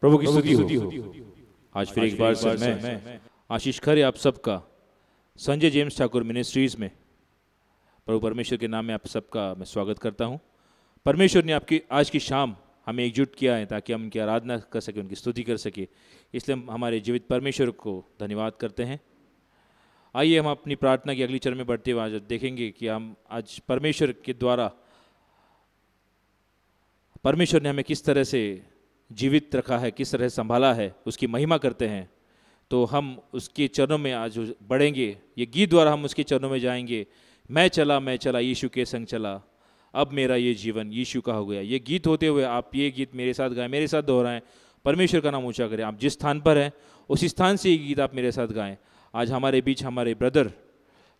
प्रभु की स्तुति हो आज फिर एक बार से मैं आशीष खरे आप सबका संजय जेम्स ठाकुर मिनिस्ट्रीज़ में प्रभु परमेश्वर के नाम में आप सबका मैं स्वागत करता हूँ परमेश्वर ने आपकी आज की शाम हमें एकजुट किया है ताकि हम उनकी आराधना कर सके उनकी स्तुति कर सके इसलिए हम हमारे जीवित परमेश्वर को धन्यवाद करते हैं आइए हम अपनी प्रार्थना की अगली चरण में बढ़ते हुए आज देखेंगे कि हम आज परमेश्वर के द्वारा परमेश्वर ने हमें किस तरह से जीवित रखा है किस तरह संभाला है उसकी महिमा करते हैं तो हम उसके चरणों में आज बढ़ेंगे ये गीत द्वारा हम उसके चरणों में जाएंगे मैं चला मैं चला यीशु के संग चला अब मेरा ये जीवन यीशु का हो गया ये गीत होते हुए आप ये गीत मेरे साथ गाएं मेरे साथ दोहराएं परमेश्वर का नाम ऊंचा करें आप जिस स्थान पर हैं उस स्थान से ये गीत आप मेरे साथ गाएं आज हमारे बीच हमारे ब्रदर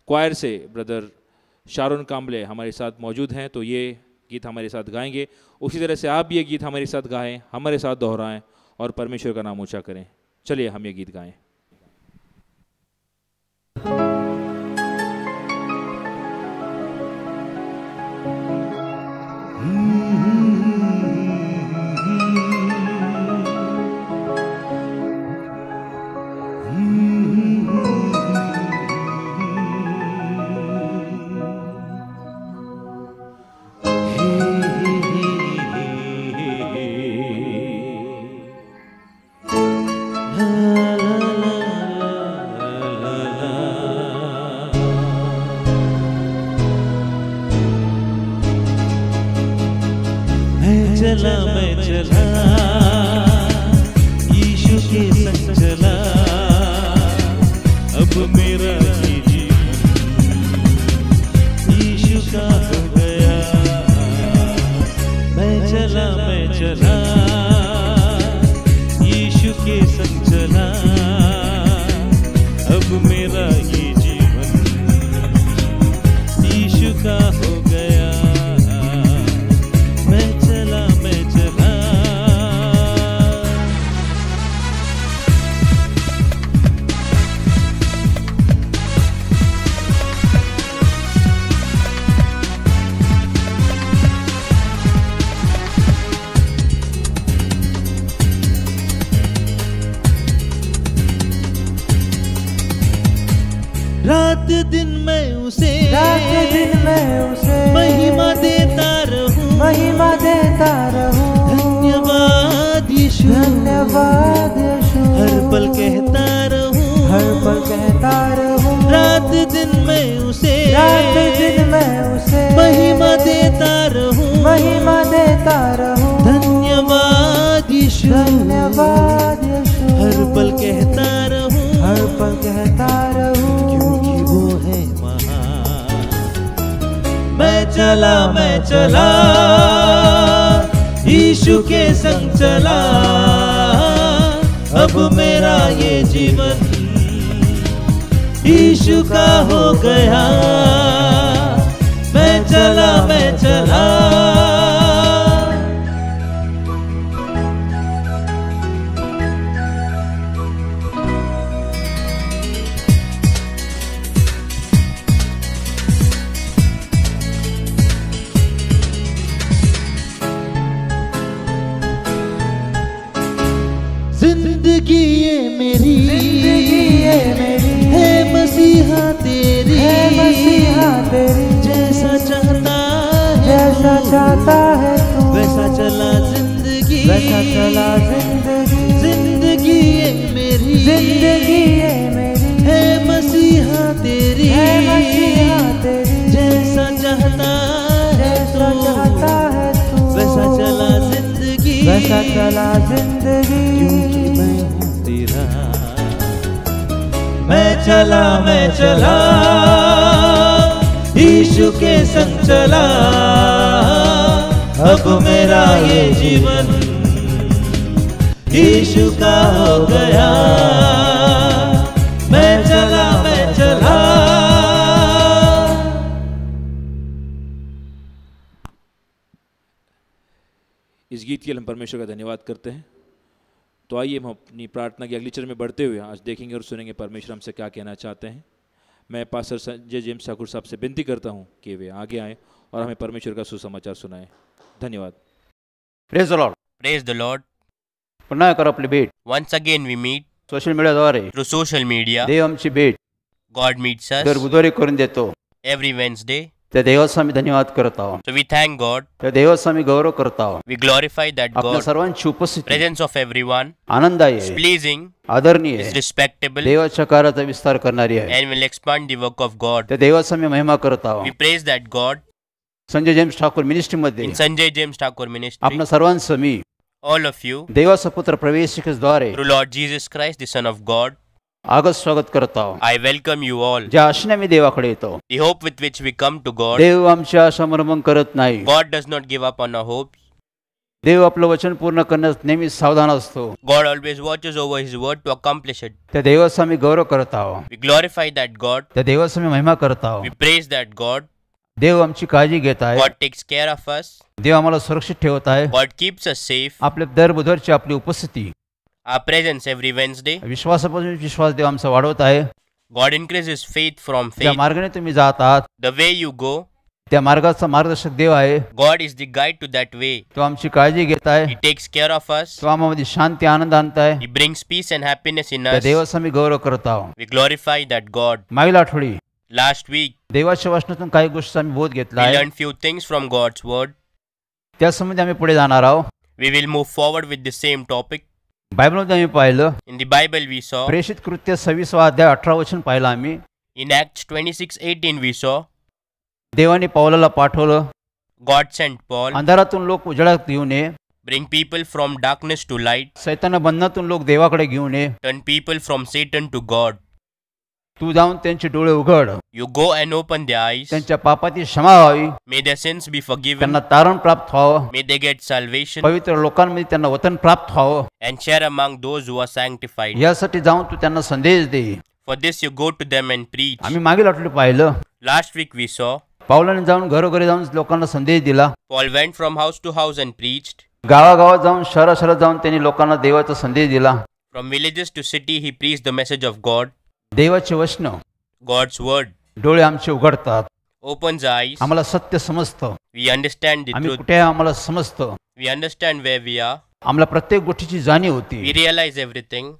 क्वायर से ब्रदर शारुण काम्बले हमारे साथ मौजूद हैं तो ये गीत हमारे साथ गाएंगे उसी तरह से आप भी ये गीत हमारे साथ गाएं हमारे साथ दोहराएं और परमेश्वर का नाम ऊंचा करें चलिए हम ये गीत गाएं चला मैं चला ईशु के संग चला अब मेरा ये जीवन ईशु का हो गया मैं चला मैं चला इस गीत के लिए हम परमेश्वर का धन्यवाद करते हैं तो आइए हम अपनी प्रार्थना के अगले चरण में बढ़ते हुए आज देखेंगे और सुनेंगे परमेश्वर हमसे क्या कहना चाहते हैं मैं पास्टर संजय जेम्स ठाकुर साहब से विनती करता हूँ कि वे आगे आए और हमें परमेश्वर का सुसमाचार सुनाएं धन्यवाद praise the Lord praise the Lord पुनः कर again we meet social through social media देव गॉड मीट्स अस दर देतो त्या देवास्वामी धन्यवाद करत आहोत सो वी थँक गॉड त्या देवस्वामी गौरव करत आहोत वी ग्लोरीफाय दॅट आपल्या गॉड सर्वांची उपस्थिती प्रेझेन्स ऑफ वन आनंद आहे प्लीजिंग आदरणीय रिस्पेक्टेबल देवाच्या कार्याचा विस्तार करणारी आहे and will expand the work of God त्या देवस्वामी महिमा करत आहोत we praise that God Sanjay James Thakur ministry मध्ये Sanjay James Thakur ministry ministry. आपल्या सर्वांसमी ऑल यू यू देवाचा पुत्र प्रवेशिकेद्वारे through Lord Jesus Christ the of God आगत स्वागत करत आहोत आय वेलकम यू ऑल ज्या असणे मी देवाकडे येतो the hope with which we come to God देव आमच्या समर्पण करत नाही God does not give up on a hope देव आपलं वचन पूर्ण करण्यास नेहमी सावधान असतो God always watches over his word to accomplish it त्या देवाचा आम्ही गौरव करत आहोत वी ग्लोरीफाय दॅट गॉड त्या देवाचा आम्ही महिमा करत आहोत वी प्रेज दॅट गॉड देव आमची काळजी घेत आहे God takes care of us देव आम्हाला सुरक्षित ठेवत आहे गॉड कीप्स अस सेफ आपल्या दर बुधवारची आपली उपस्थिती आर प्रेझेन्स एव्हरी वेन्सडे विश्वासापासून विश्वास देव आमचा वाढवत आहे God increase is faith from faith मार्गाने तुम्ही जात आहात द वे यू गो त्या मार्गाचा मार्गदर्शक देव आहे God is the guide to that way तो आमची काळजी घेत आहे it takes care of us तो आम्हाला शांती आनंद आणत आहे it brings peace and happiness in us देवाचं आम्ही गौरव करत आहोत we glorify that God my Lord थोडी लास्ट वीक देवाच्या वचनातून काही गोष्ट आम्ही बोध घेतला आहे learn few things from God's word त्या संबंधी आम्ही पुढे जाणार आहोत we will move forward with the same topic Bible पाहिलं in the Bible we saw प्रेषित कृत्य अध्याय अठरा वचन पाहिलं आम्ही in act twenty six eighteen we विसो देवाने पावला पाठवलं गॉड सेंट पॉल अंधारातून लोक उजळ्यात घेऊन ये people from darkness to light सैतान बंधनातून लोक देवाकडे घेऊन ये पीपल फ्रॉम टू गॉड तू जाऊन त्यांचे डोळे उघड you go and open their eyes त्यांच्या पापाची क्षमा व्हावी मे दे सेन्स बी फॉरगिव्हन त्यांना तारण प्राप्त व्हावं मे दे गेट सल्वेशन पवित्र लोकांमध्ये त्यांना वतन प्राप्त व्हावं and share among those who are sanctified यासाठी जाऊन तू त्यांना संदेश दे for this you go to them and preach आम्ही मागील आठवडे पाहिलं लास्ट वीक वी सॉ पावलाने जाऊन घरोघरी जाऊन लोकांना संदेश दिला Paul went from house to house and preached गावागावात जाऊन शहरा शहरात जाऊन त्यांनी लोकांना देवाचा संदेश दिला from villages to city he preach the message of God देवाचे वचन गॉड्स वर्ड डोळे आमचे उघडतात ओपन जाय आम्हाला सत्य समजतं वी अंडरस्टँड आम्ही कुठे आम्हाला समजतं we understand way we are आम्हाला प्रत्येक गोष्टीची जाणीव होती वी रिअलाइज एव्हरीथिंग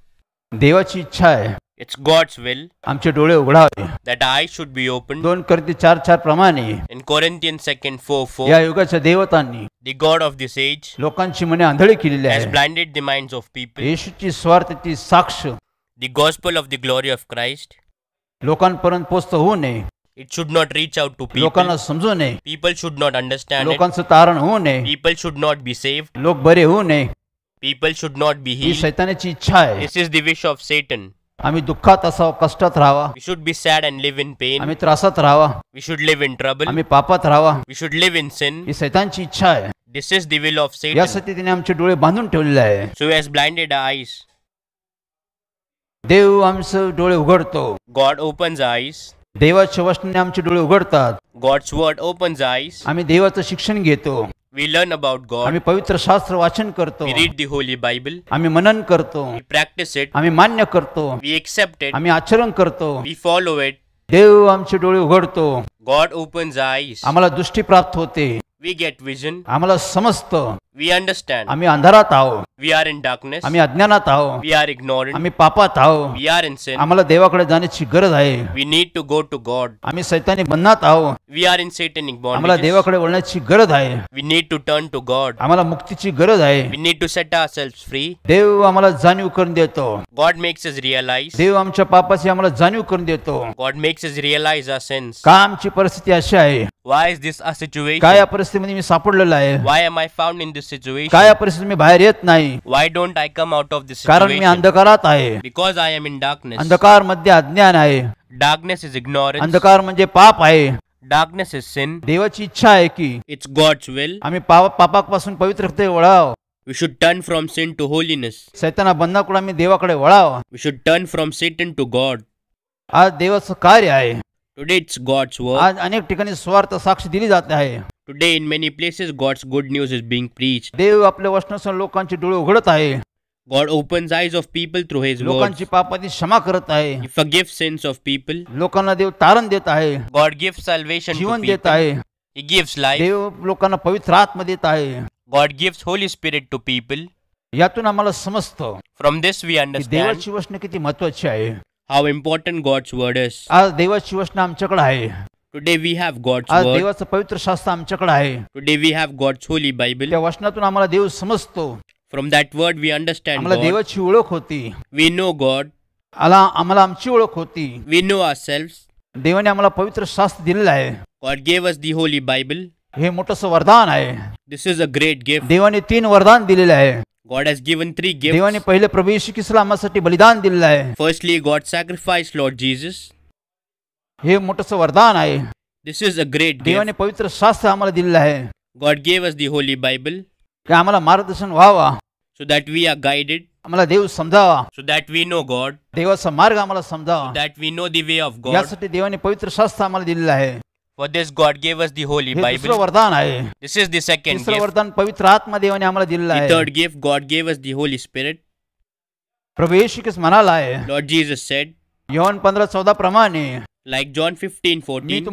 देवाची इच्छा आहे इट्स गॉड्स विल आमचे डोळे उघडावे that I should be open दोन करते चार चार प्रमाणे in Corinthian second four four या युगाच्या देवतांनी the God of this age लोकांची मने आंधळी केलेली आहे blinded the minds of people येशूची स्वार्थाची साक्ष the gospel of the glory of Christ. लोकांपर्यंत पोचतं होऊ नये It should not reach out to people. लोकांना समजू नये People should not understand लोकांचं तारण होऊ नये People should not be saved. लोक बरे होऊ नये People should not be ही शैतानाची इच्छा आहे This is the wish of Satan. आम्ही दुःखात असावं कष्टात राहावा We should be sad and live in pain. आम्ही त्रासात राहावा We should live in trouble. आम्ही पापात राहावा We should live in sin. ही शैतानची इच्छा आहे This is the will of Satan. यासाठी तिने आमचे डोळे बांधून ठेवलेले आहे So he has blinded eyes देव आमचं डोळे उघडतो गॉड ओपन जाईस देवाचे वचनाने आमचे डोळे उघडतात गॉड वर्ड ओपन जाईस आम्ही देवाचं शिक्षण घेतो वी लर्न अबाउट गॉड आम्ही पवित्र शास्त्र वाचन करतो रीड दी होली बायबल आम्ही मनन करतो प्रॅक्टिस इट आम्ही मान्य करतो वी एक्सेप्टेड आम्ही आचरण करतो वी फॉलो इट देव आमचे डोळे उघडतो गॉड ओपन जाईस आम्हाला दृष्टी प्राप्त होते वी गेट विजन आम्हाला समजतं वी अंडरस्टँड आम्ही अंधारात आहोत वी आर इन डार्कनेस आम्ही अज्ञानात आहोत वी आर इग्नोर आम्ही पापात आहोत वी आर इन सेन आम्हाला देवाकडे जाण्याची गरज आहे we need to go to God आम्ही सैतानी बंधात आहोत we are in satanic bond आम्हाला देवाकडे वळण्याची गरज आहे we need to turn to God आम्हाला मुक्तीची गरज आहे we need to set ourselves free देव आम्हाला जाणीव करून देतो गॉड मेक्स इज रिअलाइज देव आमच्या पापाची आम्हाला जाणीव करून देतो God makes us realise our sense का आमची परिस्थिती अशी आहे why is this a situation काय या परिस्थितीमध्ये मी सापडलेलो आहे why am I found in this situation काय परिस्थिती मी बाहेर येत नाही why don't I come out of this कारण मी अंधकारात आहे because I am in darkness अंधकार मध्ये अज्ञान आहे डार्कनेस इज इग्नोर अंधकार म्हणजे पाप आहे डार्कनेस इज सिन देवाची इच्छा आहे की इट्स गॉड्स विल आम्ही पापापासून पवित्रते वळाव we should turn from sin to holiness सैताना बंदाकडून आम्ही देवाकडे वळाव we should turn from Satan to God आज देवाचं कार्य आहे टुडे इट्स गॉड्स वर्क आज अनेक ठिकाणी स्वार्थ साक्ष दिली जात आहे today in many places God's good news is being preach देव आपले वचनासह लोकांचे डोळे उघडत आहे God opens eyes of people through his word लोकांची पापाची क्षमा करत आहे फॉरगिव सिन्स ऑफ पीपल लोकांना देव तारण देत आहे गॉड गिव्ह सल्वेशन जीवन देत आहे ही गिव्स लाईफ देव लोकांना पवित्र आत्मा देत आहे God gives Holy Spirit to people यातून आम्हाला समजतं फ्रॉम दिस वी अंडरस्टँड देवाची वचन किती महत्वाची आहे how important God's word is आज देवाचे वचन आमच्याकडे आहे टुडे वी हॅव गॉड आज देवाचं पवित्र शास्त्र आमच्याकडे आहे today we have God Holy Bible या वचनातून आम्हाला देव समजतो from that word we understand आम्हाला देवाची ओळख होती वी नो गॉड आला आम्हाला आमची ओळख होती वी नो आर सेल्फ देवाने आम्हाला पवित्र शास्त्र दिलेलं आहे God gave us the Holy Bible हे मोठस वरदान आहे this is a great gift देवाने तीन वरदान दिलेले आहे गॉड गिव्हन थ्री देवाने पहिले प्रभु बलिदान दिलेलं आहे firstly God sacrifice Lord Jesus हे मोठं वरदान आहे दिस इज अ ग्रेट देवाने पवित्र शास्त्र आम्हाला दिलेलं आहे गॉड अस होली बायबल की आम्हाला मार्गदर्शन व्हावा so that we are guided आम्हाला देव समजावा so that we know God देवाचा मार्ग आम्हाला समजावा that we know way of God यासाठी देवाने पवित्र शास्त्र आम्हाला दिलेलं आहे For this God gave us the Holy Bible. This is the second gift. The third gift, God gave us the Holy Spirit. Lord Jesus said, "John पंधरा like John 15, 14,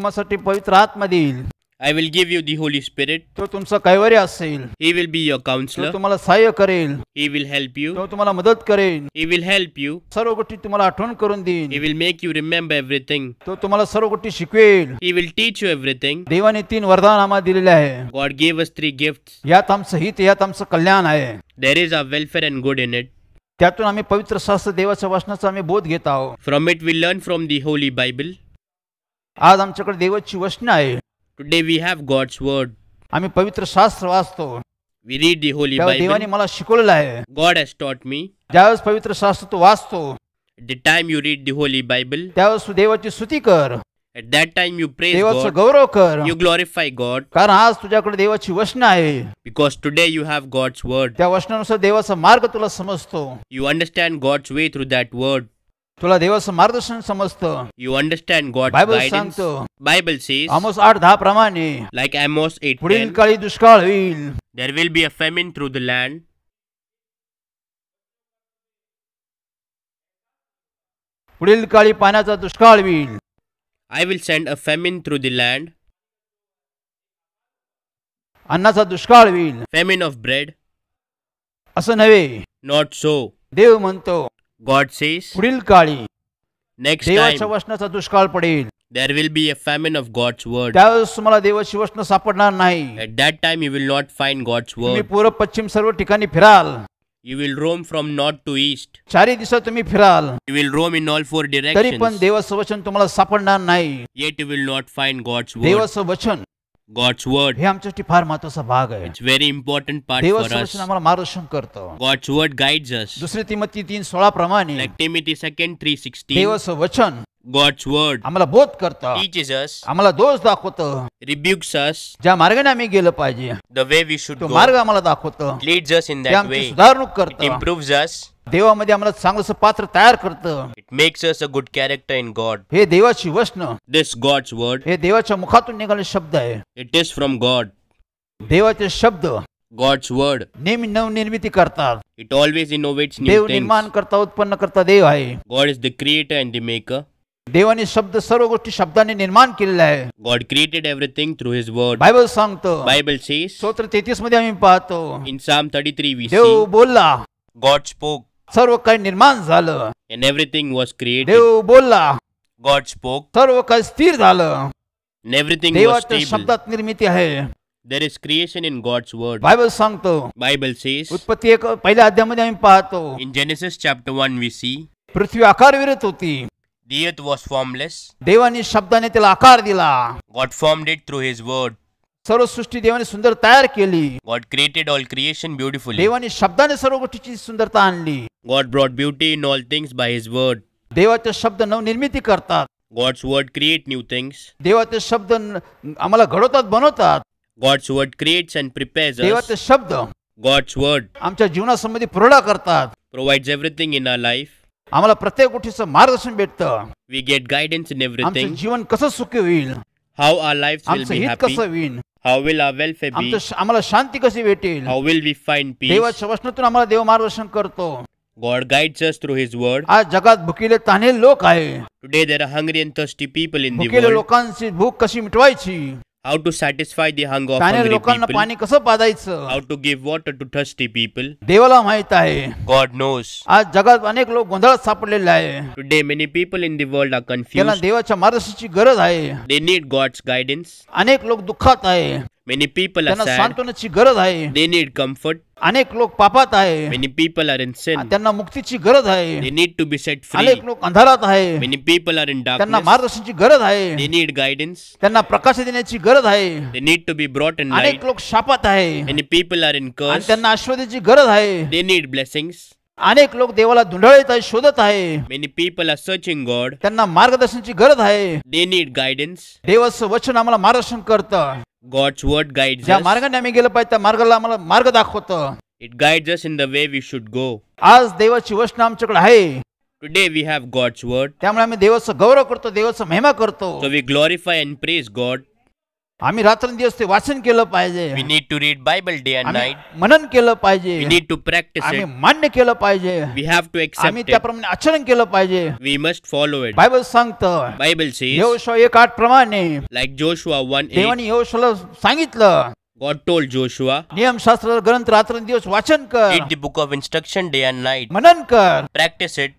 I will give you the Holy Spirit तो तुमचा कैवारी असेल he will be your counsellor तुम्हाला सहाय्य करेल he will help you तो तुम्हाला मदत करेल he will help you serve गोष्टी तुम्हाला आठवण करून देईल he will make you remember everything तो तुम्हाला सर्व गोष्टी शिकवेल he will teach you everything देवाने तीन वरदान आम्हाला दिलेले आहे God give us three gift यात आमचं हित यात आमचं कल्याण आहे there is a welfare and good in it त्यातून आम्ही पवित्र शास्त्र देवाच्या वचनाचा आम्ही बोध घेत आहोत from it we learn from the Holy Bible आज आमच्याकडे देवाची वचन आहे today we have God's word आम्ही पवित्र शास्त्र वाचतो we read the Holy Bible देवाने मला शिकवलेलं आहे गॉड हॅज टॉट मी ज्यावेळेस पवित्र शास्त्र तू वाचतो the time you read the Holy Bible त्यावेळेस देवाची स्तुती कर at that time you praise देवाचं गौरव कर यू ग्लोरीफाय गॉड कारण आज तुझ्याकडे देवाची वचन आहे because today you have God's word त्या वचनानुसार देवाचा मार्ग तुला समजतो you understand God's way through that word तुला देवाचं मार्गदर्शन समजतं You understand God's Bible guidance. सांगतो. Bible says, आमोस आठ दहा प्रमाणे like Amos 8, पुढील काळी दुष्काळ होईल there will be a famine through the land. पुढील काळी पाण्याचा दुष्काळ होईल I will send a famine through the land, अन्नाचा दुष्काळ होईल famine of bread. असं नव्हे Not so. देव म्हणतो गॉड सेस पुढील काळी नेक्स्ट देवाच्या वचनाचा दुष्काळ पडेल There will be a famine of God's word त्यावेळेस तुम्हाला देवाची वचन सापडणार नाही At that time, you will not find God's पूर्व पश्चिम सर्व ठिकाणी फिराल You will roam from north to east. चारी दिशा तुम्ही फिराल You will roam in all four तरी पण directions. वचन तुम्हाला सापडणार नाही Yet you will not find God's word. वचन गॉड्स वर्ड हे आमच्यासाठी फार महत्वाचा भाग आहे इट्स व्हेरी इम्पॉर्टंट पार्ट आम्हाला मार्गदर्शन करतो गॉड्स वर्ड गाईड अस दुसरी तिमती तीन सोळा प्रमाणे सेकंड थ्री सिक्स्टी देव वचन गॉड्स वर्ड आम्हाला बोध करतो टीचेस आम्हाला दोष दाखवतो रिब्युक्स ज्या मार्गाने आम्ही गेलो पाहिजे द वे वी शुड मार्ग आम्हाला दाखवतो लीड जस इन दॅट वे करतो अस देवामध्ये आम्हाला चांगलं पात्र तयार करतं it makes us a good character in God हे देवाची दिस गॉड्स वर्ड हे देवाच्या मुखातून निघाले शब्द आहे इट इज फ्रॉम गॉड देवाचे शब्द गॉड्स वर्ड नेहमी नवनिर्मिती करतात God is the the creator maker शब्द सर्व गोष्टी शब्दाने निर्माण केलेला आहे God created everything through his word Bible सांगतो बायबल सी सोत्र तेहतीस मध्ये आम्ही पाहतो इन साम थर्टी थ्री बोलला गॉड स्पोक सर्व काही निर्माण झालं इन एव्हरीथिंग वॉज क्रिएट बोलला गॉड स्पोक सर्व काही स्थिर झालं शब्दात निर्मिती आहे is creation in God's word Bible सांगतो उत्पत्ती एक पहिल्या अध्यामध्ये आम्ही पाहतो इन जेनेसिस चॅप्टर वन सी पृथ्वी आकार विरत होती वॉज फॉर्मलेस देवानी शब्दाने त्याला आकार दिला God form that through his word सर्व सृष्टी देवाने सुंदर तयार केली God created all creation beautiful देवाने शब्दाने सर्व गोष्टीची सुंदरता आणली God brought beauty in all things by his word देवाचे शब्द नव निर्मिती करतात God's word create new things देवाचे शब्द आम्हाला घडवतात बनवतात God's word creates and prepares देवाचे शब्द गॉड्स वर्ड आमच्या जीवना संबंधी करतात provides everything in our life आम्हाला प्रत्येक गोष्टीचं मार्गदर्शन भेटत we get guidance in everything जीवन कसं सुखी होईल हाऊ आर लाईफ कसं होईल how will our welfare be आम्हाला शांती कशी भेटेल how will we find peace देवाच्या वचनातून आम्हाला देव मार्गदर्शन करतो God guides us through his word आज जगात भुकेले ताने लोक आहे today there are hungry and thirsty people in the भुकेले लोकांची भूक कशी मिटवायची हाऊ टू सॅटिस्फाय दी हंग ऑफ लोकांना पाणी कसं पाजायचं how to give water to thirsty people देवाला माहित आहे गॉड नोस आज जगात अनेक लोक गोंधळात सापडलेले आहे today many people in the world are confuse देवाच्या मार्गदर्शनाची गरज आहे दे नीड गॉड्स गायडन्स अनेक लोक दुःखात आहे मेनी पीपल आर सांत्वनाची गरज आहे दे नीड कम्फर्ट अनेक लोक पापात आहे many people are in sin त्यांना मुक्तीची गरज आहे they need to be set free अनेक लोक अंधारात आहे many people are in dark त्यांना मार्गदर्शनाची गरज आहे दे नीड गाइडन्स त्यांना प्रकाश देण्याची गरज आहे they need to be brought in अनेक लोक शापात आहे मेनी पीपल आर इन कर्स त्यांना आशीर्वादाची गरज आहे दे नीड ब्लेसिंग्स अनेक लोक देवाला धुंडळत आहे शोधत आहे many people are searching God त्यांना मार्गदर्शनाची गरज आहे दे नीड गायडन्स देवाचं वचन आम्हाला मार्गदर्शन करतं गॉड्स वर्ड गाईड ज्या मार्गाने आम्ही गेलो पाहिजे त्या मार्गाला आम्हाला मार्ग दाखवतो it guide just in the way we should go आज देवाची वचन आमच्याकडे आहे today we have God's word त्यामुळे आम्ही देवाचं गौरव करतो देवाचा महिमा करतो we glorify and praise God आम्ही रात्रंदिवस ते वाचन केलं पाहिजे need to read Bible day and night मनन केलं पाहिजे नीड टू प्रॅक्टिस मान्य केलं पाहिजे वी हॅव टू त्याप्रमाणे आचरण केलं पाहिजे we must follow it Bible सांगतं बायबल एक आठ प्रमाणे लाइक जोशुआ वन हे शोला सांगितलं गॉड टोल जोशुआ शास्त्र ग्रंथ रात्रंदिवस वाचन कर the book of instruction day and night मनन कर प्रॅक्टिस इट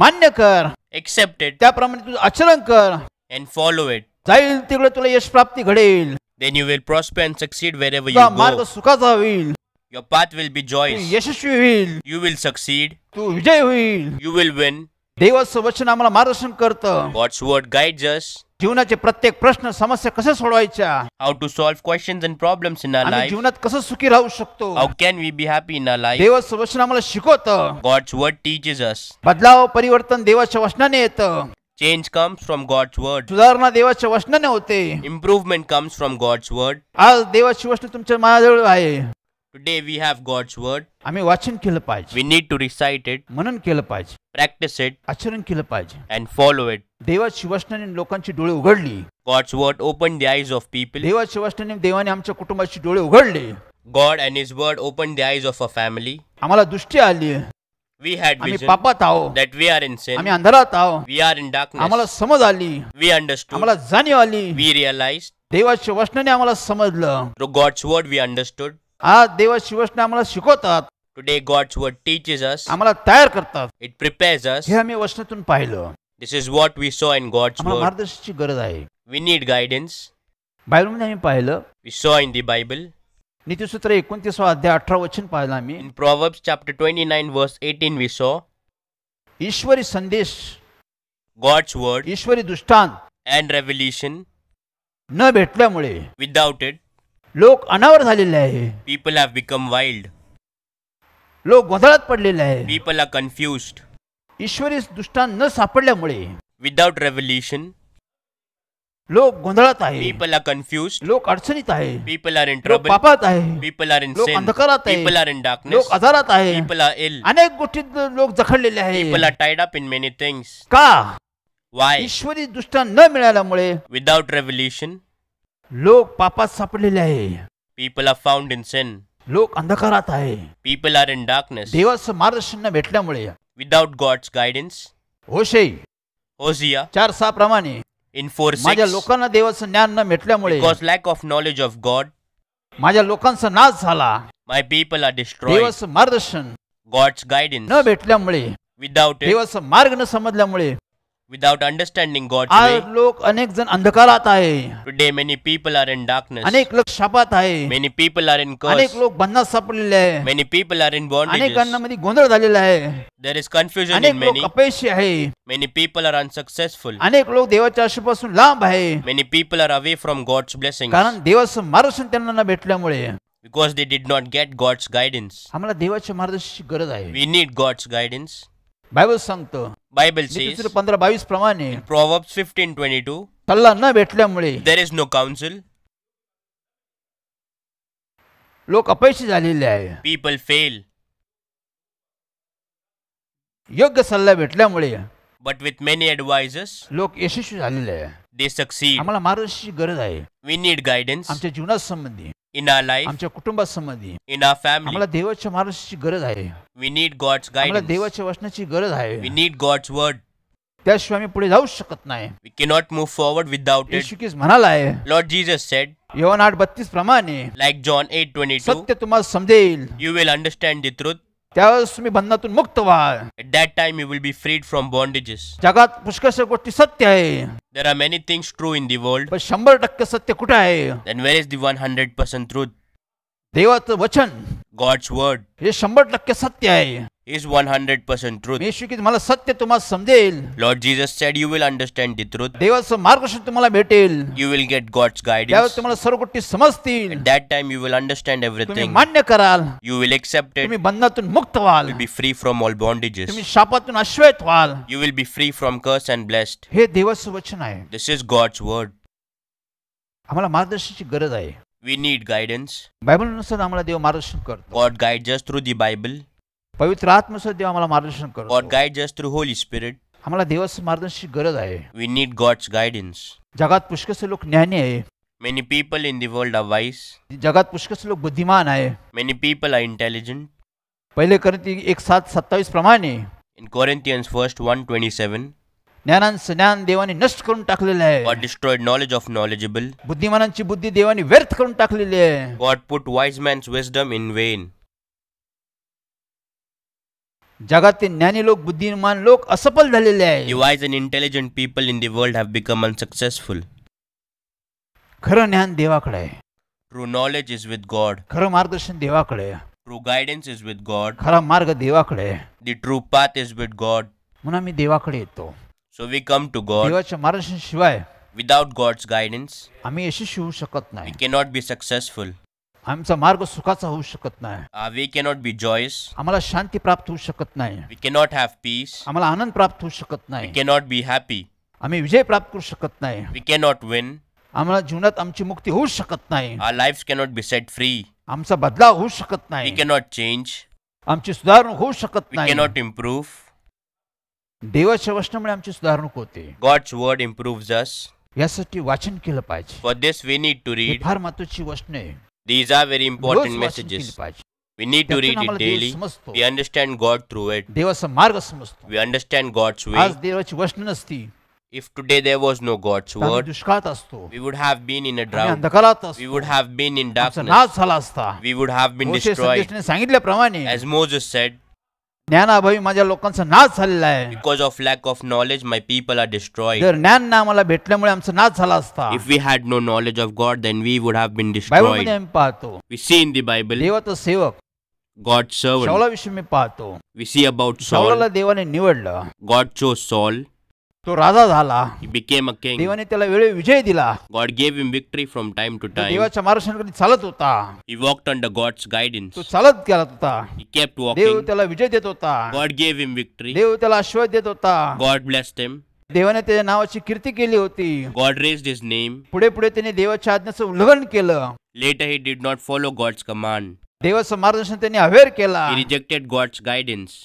मान्य कर एक्सेप्टेड त्याप्रमाणे तू आचरण कर अँड फॉलो इट जाईल तिकडे तुला यश प्राप्ती घडेल then you will prosper and succeed wherever you मार्ग सुखाचा होईल your path will be joy यशस्वी होईल यू विल सक्सीड तू विजय होईल यू विल विन देवाचं वचन आम्हाला मार्गदर्शन करतं वॉट्स वर्ड गाईड जस जीवनाचे प्रत्येक प्रश्न समस्या कसे सोडवायच्या how to solve question and problem in our life जीवनात कसं सुखी राहू शकतो how can we be happy in our life देवाचं वचन आम्हाला शिकवत गॉड्स वर्ड टीचेस अस बदलाव परिवर्तन देवाच्या वचनाने येतं change comes from God's word सुधारणा देवाच्या वचनाने होते improvement comes from God's word आज देवाचे वचन तुमच्या माझ्याजवळ आहे today we have God's word आम्ही वाचन केलं पाहिजे we need to recite it म्हणून केलं पाहिजे प्रॅक्टिस इट आचरण केलं पाहिजे अँड फॉलो इट देवाची वचनाने लोकांची डोळे उघडली God's word open the eyes of people देवाच्या वचनाने देवाने आमच्या कुटुंबाची डोळे उघडले God and his word open the eyes of a family आम्हाला दृष्टी आली वी हॅड आम्ही पापात आहो that we are in sin आम्ही अंधारात आहो वी आर इन डाक आम्हाला समज आली वी अंडरस्टूड आम्हाला जाणीव आली वी रिअलाइज देवाच्या वचनाने आम्हाला समजलं through God's word we understood हा देवाची वचन आम्हाला शिकवतात today God's word teaches us आम्हाला तयार करतात इट प्रिपेअर्स अस हे आम्ही वचनातून पाहिलं this is what we saw in God's word मार्गदर्शनाची गरज आहे वी नीड गायडन्स बायबल मध्ये आम्ही पाहिलं we saw in the Bible नीतिसूत्र एकोणतीसवा अध्याय अठरा वचन पाहिला आम्ही proverb chapter twenty nine verse eighteen we saw ईश्वरी संदेश गॉड्स वर्ड ईश्वरी दृष्टांत अँड रेव्होल्युशन न भेटल्यामुळे विदाऊट इट लोक अनावर झालेले आहे पीपल हॅव बिकम वाईल्ड लोक गोंधळात पडलेले आहे पीपल आर कन्फ्युज ईश्वरी दृष्टांत न सापडल्यामुळे विदाऊट रेव्होल्युशन लोक गोंधळात आहे पीपल आर कन्फ्युज लोक अडचणीत आहे पीपल आर इन ट्रबल पापात आहे पीपल आर इन लोक अंधकारात आहे पीपल आर इन डार्कनेस लोक आजारात आहे पीपल आर इल अनेक गोष्टीत लोक जखडलेले आहे people are tied up in many things का वाय ईश्वरी दृष्ट्या न मिळाल्यामुळे विदाउट रेव्होल्युशन लोक पापात सापडलेले आहे people are found in sin लोक अंधकारात आहे पीपल आर इन डार्कनेस देवाचं मार्गदर्शन भेटल्यामुळे without God's guidance Hosea Hosea चार सहा प्रमाणे इन फोर माझ्या लोकांना देवाचं ज्ञान न भेटल्यामुळे because lack of knowledge of God माझ्या लोकांचा नाश झाला माय पीपल आर डिस्ट्रॉय मार्गदर्शन गॉड्स गायडन्स न भेटल्यामुळे विदाउट देवाचा मार्ग न समजल्यामुळे विदाउट अंडरस्टँडिंग गॉड अनेक लोक अनेक जण अंधकारात आहे they many people are in darkness अनेक लोक शापात आहे मेनी पीपल आर इन कर्स अनेक लोक बंधनात सापडलेले many people are in God अनेकांना गोंधळ झालेला आहे देर इज कन्फ्युजन मेनी अपयशी आहे मेनी पीपल आर अनसक्सेसफुल अनेक लोक देवाच्या आशेपासून लांब आहे many people are away from God's blessing कारण देवाचं भेटल्यामुळे because they did not get God's guidance आम्हाला देवाच्या मार्गाची गरज आहे we need God's guidance Bible सांगतो बायबल पंधरा बावीस प्रमाणे प्रॉव्हर्ब फिफ्टीन ट्वेंटी टू सल्ला न भेटल्यामुळे देर इज नो काउन्सिल लोक अपयशी झालेले आहे पीपल फेल योग्य सल्ला भेटल्यामुळे बट विथ मेनी ऍडवायझर्स लोक यशस्वी झालेले आहे दे सक्सी आम्हाला मार्गदर्शनाची गरज आहे वी नीड गायडन्स आमच्या जीवनासंबंधी इन आर लाईफ आमच्या कुटुंबासंबंधी इन आर फॅमिली आम्हाला देवाच्या मार्गाची गरज आहे वी नीड गॉड्स आम्हाला गाईड देवाच्या वचनाची गरज वी आहे नीड गॉड्स वर्ड त्याशिवाय आम्ही पुढे जाऊ शकत नाही we not move forward without it म्हणाला आहे लॉर्ड जीजस सेड योन आठ बत्तीस प्रमाणे लाईक जॉन एट ट्वेंटी सत्य तुम्हाला समजेल you will understand the truth त्यावेळेस तुम्ही बंधनातून मुक्त व्हाल that time you will be freed from bondages जगात पुष्कळ गोष्टी सत्य आहे there are many things true in the world पण शंभर टक्के सत्य कुठे आहे then where the one hundred percent truth देवाचं वचन गॉड्स वर्ड हे शंभर टक्के सत्य आहे is 100% truth. येशू की तुम्हाला सत्य तुम्हाला समजेल Lord Jesus said you will understand the truth. देवाचं मार्गदर्शन तुम्हाला भेटेल You will get God's guidance. तुम्हाला सर्व गोष्टी समजतील At that time you will understand तुम्ही everything. मान्य कराल You will accept it. तुम्ही बंधनातून मुक्त व्हाल You will be free from all तुम्ही bondages. शापातून आश्रयत व्हाल You will be free from curse and blessed. हे देवाचं वचन आहे This is God's word. आम्हाला मार्गदर्शनाची गरज आहे We need guidलनुसार आम्हाला देव मार्गदर्शन करतो God guides us through the Bible. पवित्र आत्मसद देव आम्हाला मार्गदर्शन करतो God guide just through Holy Spirit आम्हाला देवस मार्गदर्शन गरज आहे वी नीड गॉड्स गायडन्स जगात पुष्कळ लोक ज्ञानी आहे many people in the world are wise जगात पुष्कळ लोक बुद्धिमान आहे मेनी पीपल आर इंटेलिजंट पहिले करंती एक सात सत्तावीस प्रमाणे in Corinthians first one twenty seven ज्ञानांच ज्ञान देवाने नष्ट करून टाकलेलं आहे God destroyed knowledge of knowledgeable बुद्धिमानांची बुद्धी देवांनी व्यर्थ करून टाकलेली आहे God put wise man's wisdom in vain जगातील ज्ञानी लोक बुद्धिमान लोक असफल झालेले आहे wise and intelligent people in the world have become unsuccessful खरं ज्ञान देवाकडे आहे true knowledge is with God खरं मार्गदर्शन देवाकडे आहे true guidance is with God खरा मार्ग देवाकडे आहे the true path is with God म्हणून आम्ही देवाकडे येतो so we come to God देवाच्या मार्गदर्शन शिवाय विदाउट गॉड्स गायडन्स आम्ही यशस्वी होऊ शकत नाही कॅनॉट बी सक्सेसफुल आमचा मार्ग सुखाचा होऊ शकत नाही वी कॅनॉट बी जॉईस आम्हाला शांती प्राप्त होऊ शकत नाही वी नॉट हॅव पीस आम्हाला आनंद प्राप्त होऊ शकत नाही कॅनॉट बी हॅपी आम्ही विजय प्राप्त करू शकत नाही वी नॉट विन आम्हाला जीवनात आमची मुक्ती होऊ शकत नाही our life cannot be set free आमचा बदलाव होऊ शकत नाही वी कॅनॉट चेंज आमची सुधारणा होऊ शकत नाही कॅनॉट इम्प्रूव्ह देवाच्या वचनामुळे आमची सुधारणूक होते गॉड्स वर्ड इम्प्रूव्ह जस यासाठी वाचन केलं पाहिजे for this we need to read फार महत्वाची वचन आहे These are very important messages. We need to read it daily. We understand God through it. We understand God's way. If today there was no God's word, we would have been in a drought. We would have been in darkness. We would have been destroyed. As Moses said, ज्ञान माझ्या लोकांचा नाश झालेला आहे because of lack of knowledge my people are destroy ज्ञान ना आम्हाला भेटल्यामुळे आमचं नाश झाला असता if we had no knowledge of God then we would have been destroy सेवक गॉड विषय मी पाहतो सर्व अबाउट सॉल देवाने निवडलं गॉड चोज सॉल तो राजा झाला बिकेम अ किंग देवाने त्याला वेळी विजय दिला God gave him victory from time to time देवाच्या मार्गदर्शनाखाली चालत होता he walked under God's guidance तो चालत गेला होता ही केप्ट देव त्याला विजय देत होता गॉड गेव हिम विक्ट्री देव त्याला आशीर्वाद देत होता गॉड ब्लेस्ड हिम देवाने त्याच्या नावाची कीर्ती केली होती गॉड रेज्ड हिज नेम पुढे पुढे त्याने देवाच्या आज्ञेचं उल्लंघन केलं later he did not follow God's command देवाचं मार्गदर्शन त्याने अवेअर केला रिजेक्टेड गॉड्स गाईडन्स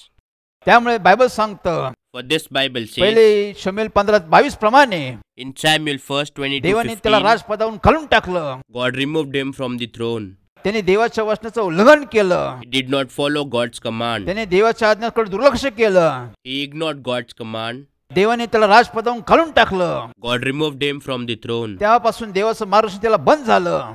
त्यामुळे बायबल सांगतं For this Bible says, पहिले शमेल पंधरा बावीस प्रमाणे in Samuel 1 22 देवाने त्याला 15, राजपदावरून खालून टाकलं God removed him from the throne. त्याने देवाच्या वचनाचं उल्लंघन केलं He did not follow God's command त्याने देवाच्या आज्ञाकडे दुर्लक्ष केलं He नॉट गॉड्स कमांड देवाने त्याला राजपदावरून काढून टाकलं God removed them from the throne तेव्हापासून देवाचं मार्गदर्शन त्याला बंद झालं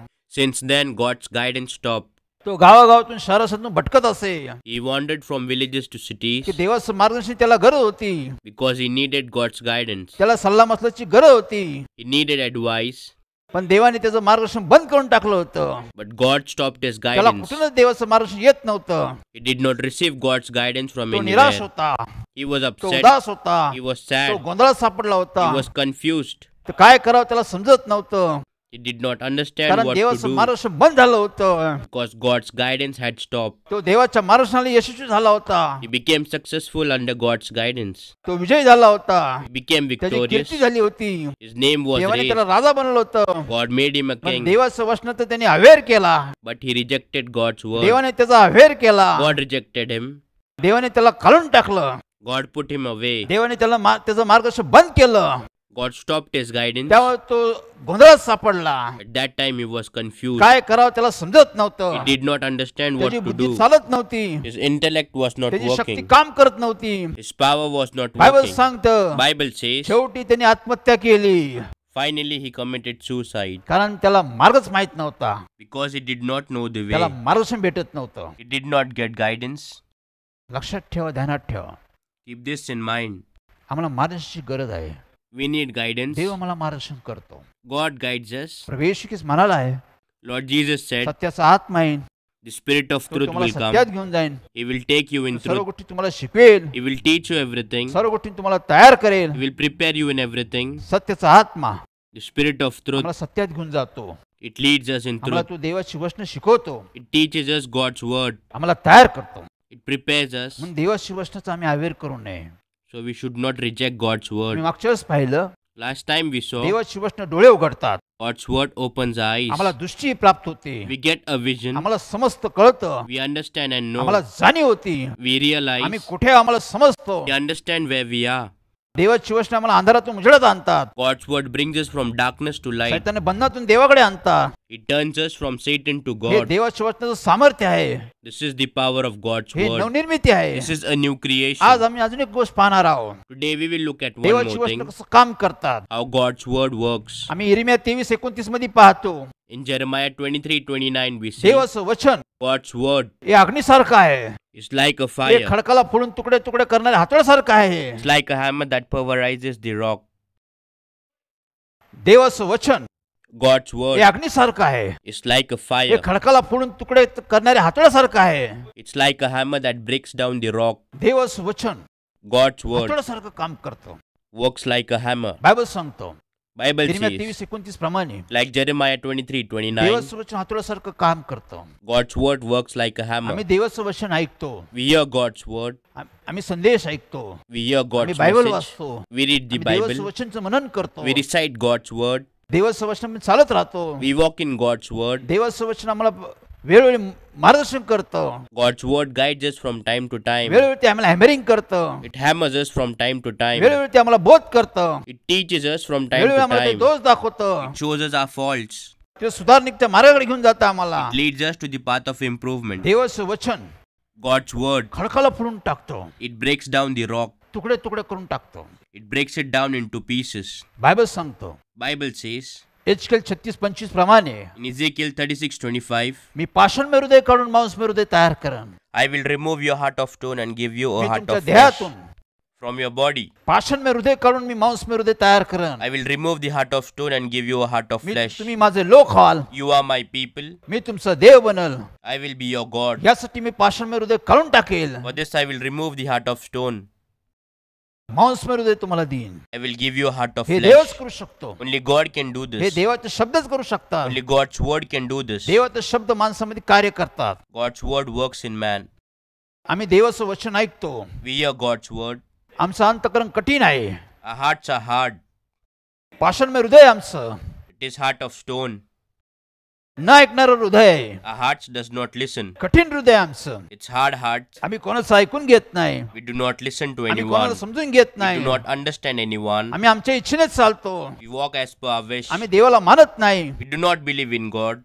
then God's guide and stop तो गावागावातून शहरासातून भटकत असे he wandered from villages to city देवाच मार्गदर्शन त्याला गरज होती because he needed God's guidance त्याला सल्ला मसल्याची गरज होती ही नीडेड ऍडवाइस पण देवाने त्याचं मार्गदर्शन बंद करून टाकलं होतं but God stop his guidance कुठूनच देवाचं मार्गदर्शन येत नव्हतं he did not receive God's guidance from any निराश होता ही वॉज अपसेट उदास होता ही वॉज सॅड तो गोंधळात सापडला होता ही वॉज कन्फ्युज्ड तर काय करावं त्याला समजत नव्हतं डिड नॉट अंडरस्टँड देवाचं माणूस बंद झालं होतं because God's guidance had stop तो देवाच्या माणसाला यशस्वी झाला होता became successful under God's guidance तो विजय झाला होता बिकेम विक्टोरियस झाली होती हिज नेम वॉज त्याला राजा बनलं होतं God made him a king देवाचं वचन तर त्याने अवेअर केला but he rejected God's word देवाने त्याचा अवेअर केला गॉड रिजेक्टेड हिम देवाने त्याला काढून टाकलं गॉड पुट हिम अवे देवाने त्याला त्याचं मार्गदर्शन बंद केलं गॉड स्टॉप टेस्ट गायडन्स त्यावर तो गोंधळात सापडला that time he was confuse काय करावं त्याला समजत नव्हतं did not understand what to do चालत नव्हती his intellect was not working काम करत नव्हती his power was not Bible सांगतं बायबल सेज शेवटी त्याने आत्महत्या केली फायनली ही कमिटेड सुसाईड कारण त्याला मार्गच माहित नव्हता because he did not know the way त्याला मार्गदर्शन भेटत नव्हतं he did not get guidance लक्षात ठेवा ध्यानात ठेवा कीप दिस इन माइंड आम्हाला मार्गदर्शनाची गरज आहे वी नीड गायडन्स देव आम्हाला मार्गदर्शन करतो गॉड गाईड जस प्रवेश किस म्हणाला आहे लॉर्ड जीजस सेड सत्याचा आत्मा येईन the spirit of truth will come सत्यात घेऊन जाईन he will take you in truth सर्व तुम्हाला शिकवेल he will teach you everything सर्व गोष्टी तुम्हाला तयार करेल will prepare you in everything सत्याचा आत्मा स्पिरिट ऑफ ट्रुथ आम्हाला सत्यात घेऊन जातो it leads us in truth आम्हाला तो देवाची शिकवतो it teaches us God's word आम्हाला तयार करतो इट प्रिपेअर्स अस म्हणून आम्ही अवेअर करू नये so we should not reject God's word मी मागच्याच पाहिलं लास्ट टाइम वी सो देव शिवस्न डोळे उघडतात गॉड्स वर्ड ओपन आईज आम्हाला दृष्टी प्राप्त होते वी गेट अ विजन आम्हाला समस्त कळतं वी अंडरस्टँड अँड नो आम्हाला जाणीव होती वी रिअलाइज आम्ही कुठे आम्हाला समजतो we understand where we are देव वचन आम्हाला अंधारातून उजळत आणतात God's word brings from darkness to light त्याने बंधातून देवाकडे आणतात It turns us from Satan to हे God. देवाच्या वचनाचं सामर्थ्य आहे This is the power of God's हे word. नवनिर्मिती This is a new creation. आम्ही अजून एक गोष्ट पाहणार Today we will look at one more thing how God's word works. आम्ही इरिम्या तेवीस एकोणतीस मध्ये पाहतो In Jeremiah 23 29, we see देवाचं वचन God's word हे अग्निसारखं आहे It's like a हे fire, खडकाला फोडून तुकडे तुकडे करणारे हातोड्यासारखं आहे it's like a hammer that pulverizes the rock. देवाचं वचन गॉड्स वर्ड हे अग्निसारखं आहे इट्स लाईक अ फायर खडकाला फोडून तुकडे करणाऱ्या हातळासारखं आहे it's like a hammer that breaks down the rock देवस वचन गॉड्स वर्ड सारखं काम करतो works like a hammer Bible सांगतो बायबल तेवीस एकोणतीस प्रमाणे like my twenty three twenty nine देवस वचन हातळासारखं काम करतो God's word works like a hammer आम्ही देवस वचन ऐकतो वी अ गॉड्स वर्ड आम्ही संदेश ऐकतो वी अ गॉड बायबल वाचतो वी रीड दी बायबल वचनचं मनन करतो वी रिसाइट गॉड्स वर्ड देवाचं वचन चालत राहतो we walk in God's word देवाचं वचन आम्हाला वेळोवेळी मार्गदर्शन करतं God's word guide us from time to time वेळोवेळी आम्हाला हॅमरिंग करतं it hammers us from time to time वेळोवेळी आम्हाला बोध करतं it teach us from time to time दोष दाखवतं शोज अस आर फॉल्ट ते सुधारण्याच्या मार्गाकडे घेऊन जातं आम्हाला lead just to the path of improvement देवाचं वचन गॉड्स वर्ड खडकाला फुडून टाकतो it breaks down the rock तुकडे तुकडे करून टाकतो it breaks it down in to pieces Bible सांगतो बायबल सेज एचकेल छत्तीस पंचवीस प्रमाणे Ezekiel thirty six twenty five मी पाषण मेरुदय काढून मांस मेरुदय तयार करण I will remove your heart of stone and give you a heart of देहातून फ्रॉम युअर बॉडी पाषण मेरुदय करून मी मांस मेरुदय तयार करण I will remove the heart of stone and give your heart of flesh तुम्ही माझे लोक व्हाल यू आर माय पीपल मी तुमचा देव बनल I will be your God यासाठी मी पाषण मेरुदय काढून टाकेल for I will remove the heart of stone मांसमध्ये तुम्हाला then I will give you heart of हे देवच करू शकतो only God can do this हे देवाचे शब्दच करू शकता only God's word can do this देवाचे शब्द माणसामध्ये कार्य करतात God's word works in man आम्ही देवाचं वचन ऐकतो वी आर गॉड्स वर्ड आमचं अंतकरण कठीण आहे हार्ट हार्ड पाषण हृदय आमचं it is heart of stone न ऐकणार हृदय हार्ट डज नॉट लिसन कठीण हृदय आमचं इट्स हार्ड हार्ट आम्ही कोणाचं ऐकून घेत नाही we do not listen to anyone समजून घेत नाही नॉट अंडरस्टँड एनी वन आम्ही आमच्या इच्छेने चालतो you walk as per our wish आम्ही देवाला मानत नाही we do not believe in God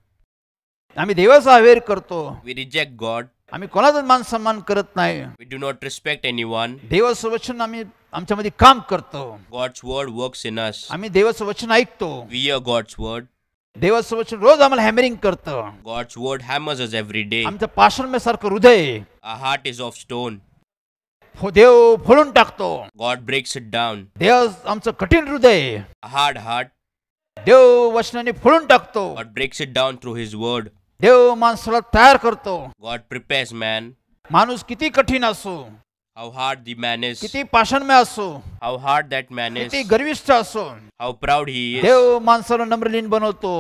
आम्ही देवाचा अवेअर करतो वी रिजेक्ट गॉड आम्ही कोणाचा मान सन्मान करत नाही we do not respect anyone देवाचं वचन आम्ही आमच्यामध्ये काम करतो God's word works in us आम्ही देवाचं वचन ऐकतो वी अ गॉड्स वर्ड देवाचं रोज आम्हाला हॅमरिंग करतं God's word hammers us every day आमचं पाषाण सारखं हृदय a heart is of stone देव फोडून टाकतो गॉड ब्रेक्स इट डाऊन देव आमचं कठीण हृदय हार्ड हार्ट देव वचनाने फोडून टाकतो God breaks it down through his word देव माणसाला तयार करतो गॉड प्रिपेअर्स मॅन माणूस किती कठीण असो How hard the man is. किती पाषाण में असो How hard that man is. किती गर्विष्ठ असो How proud he is. देव माणसाला नम्रलीन बनवतो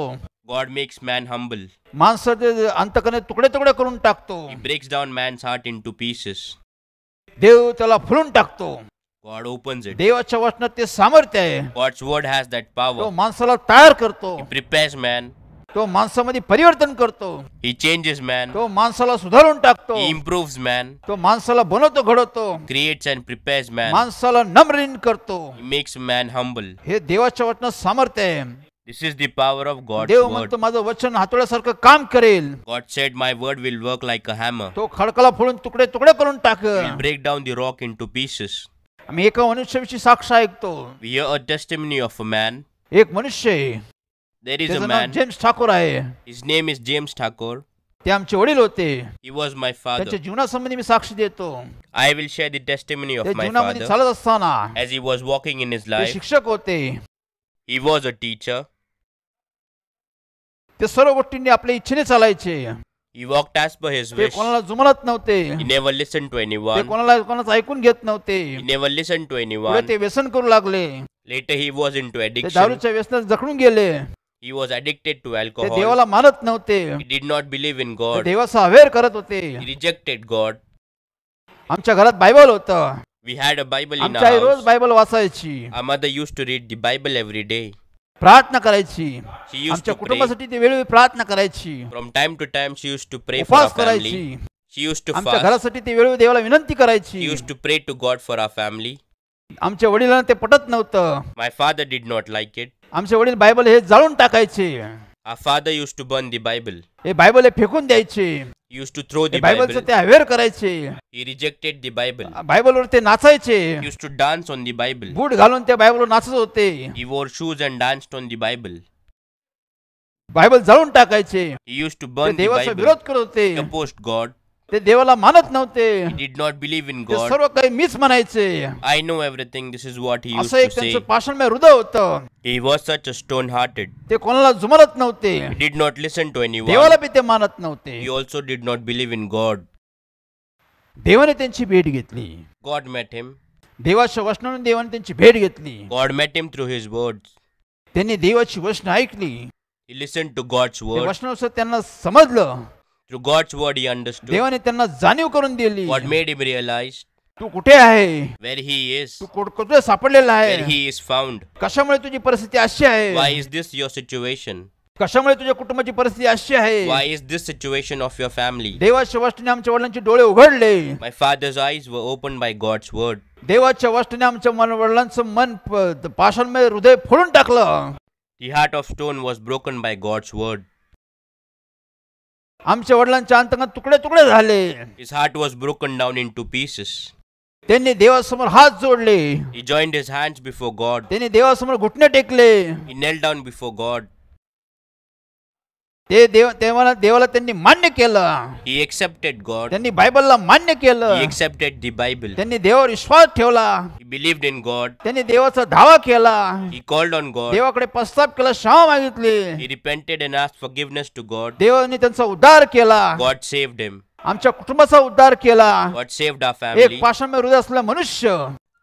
God makes man humble. माणसाचे अंतकणे तुकडे तुकडे करून टाकतो He breaks down man's heart into pieces. देव त्याला फुलून टाकतो God opens it. देवाच्या ते सामर्थ्य आहे God's word has that तो power. माणसाला तयार करतो He prepares man. तो माणसामध्ये परिवर्तन करतो ही चेंजेस मॅन तो माणसाला सुधारून टाकतो इम्प्रूव्ह मॅन तो माणसाला बनवतो घडवतो क्रिएट्स अँड प्रिपेअर्स मॅन माणसाला नम्रीन करतो मेक्स मॅन हंबल हे देवाच्या वचनात सामर्थ्य आहे this is the power of God देव म्हणतो माझं वचन हातोड्यासारखं काम करेल God said my word will work like a hammer तो खडकला फोडून तुकडे तुकडे करून टाक break down the rock in to pieces आम्ही एका मनुष्याविषयी साक्ष ऐकतो we a testimony of a man एक मनुष्य देर इज जेम्स ठाकूर आहे his name is James Thakur ते आमचे वडील होते ही वॉज माय फादर त्यांच्या जीवनासंबंधी मी साक्षी देतो I will share the testimony of my father चालत असताना as he was walking in his life शिक्षक होते ही वॉज अ टीचर ते सर्व गोष्टींनी आपल्या इच्छेने चालायचे He walked as per his wish. कोणाला जुमलत नव्हते. He never listened to anyone. ते कोणाला कोणाचं ऐकून घेत नव्हते. He never listened to anyone. ते व्यसन करू लागले. Later he was into addiction. ते दारूच्या व्यसनात जखडून गेले. He was addicted to alcohol देवाला मानत नव्हते डिड नॉट बिलीव्ह इन ते गॉड देवाचा अवेअर करत होते रिजेक्टेड गॉड आमच्या घरात बायबल होतं we had a Bible in आमची रोज बायबल वाचायची our mother use to read the Bible every day प्रार्थना करायची शी यूज टू आमच्या कुटुंबासाठी ती वेळोवेळी प्रार्थना करायची from time to time she use to pray for family करायची शी यूज टू आमच्या घरासाठी ती वेळोवेळी देवाला विनंती करायची use to pray to God for our family आमच्या वडिलांना ते पटत नव्हतं my father did not like it आमचे वडील बायबल हे जाळून टाकायचे father use to burn the Bible हे बायबल हे फेकून द्यायचे use to throw the Bible ते अवेअर करायचे he rejected the Bible Bible वर ते नाचायचे use to dance on the Bible boot घालून ते बायबल नाचत होते ही वोर shoes and dance on the Bible Bible जाळून टाकायचे युज टू बर्न देवाचा विरोध करत होते पोस्ट गॉड ते देवाला मानत नव्हते did not believe in God सर्व काही मीच म्हणायचे I know everything this is what he असं एक त्यांचं पाषाण मी हृदय होत he was such a stone hearted ते कोणाला जुमरत नव्हते did not listen to any देवाला बी ते मानत नव्हते he also did not believe in God देवाने त्यांची भेट घेतली गॉड मॅट हिम देवाच्या वचनाने देवाने त्यांची भेट घेतली God met him through his words त्यांनी देवाची वचन ऐकली लिसन टू गॉड्स वर्ड वचनानुसार त्यांना समजलं through God's word he understood देवाने त्यांना जाणीव करून दिली व्हॉट मेड हिम रिअलाइज तू कुठे आहे वेर ही इज तू कुठे सापडलेला आहे ही इज फाउंड कशामुळे तुझी परिस्थिती अशी आहे why is this your situation कशामुळे तुझ्या कुटुंबाची परिस्थिती अशी आहे why is this situation of your family देवा वस्तूने आमच्या वडिलांचे डोळे उघडले my father's eyes were open by God's word देवाच्या वस्तूने आमच्या मन वडिलांचं मन पाषाणमय हृदय फोडून टाकलं The heart of stone was broken by God's word आमच्या वडिलांच्या अंतगात तुकडे तुकडे झाले heart was broken down in to pieces त्यांनी देवासमोर हात जोडले हिज हँड्स बिफोर गॉड त्याने देवासमोर घुटणे टेकले नेल डाऊन बिफोर गॉड ते देव तेव्हा देवाला त्यांनी मान्य केलं ही एक्सेप्टेड गॉड त्यांनी बायबलला मान्य केलं एक्सेप्टेड दी बायबल त्यांनी देवावर विश्वास ठेवला बिलीव इन गॉड त्यांनी देवाचा धावा केला ही कॉल्ड ऑन गॉड देवाकडे प्रस्ताव केला क्षमा मागितली he repented and ask forgiveness to God देवाने त्यांचा उद्धार केला गॉड सेव्हड हिम आमच्या कुटुंबाचा उद्धार केला गॉड सेव्हड आवर फॅमिली एक पाषाण हृदय असलेला मनुष्य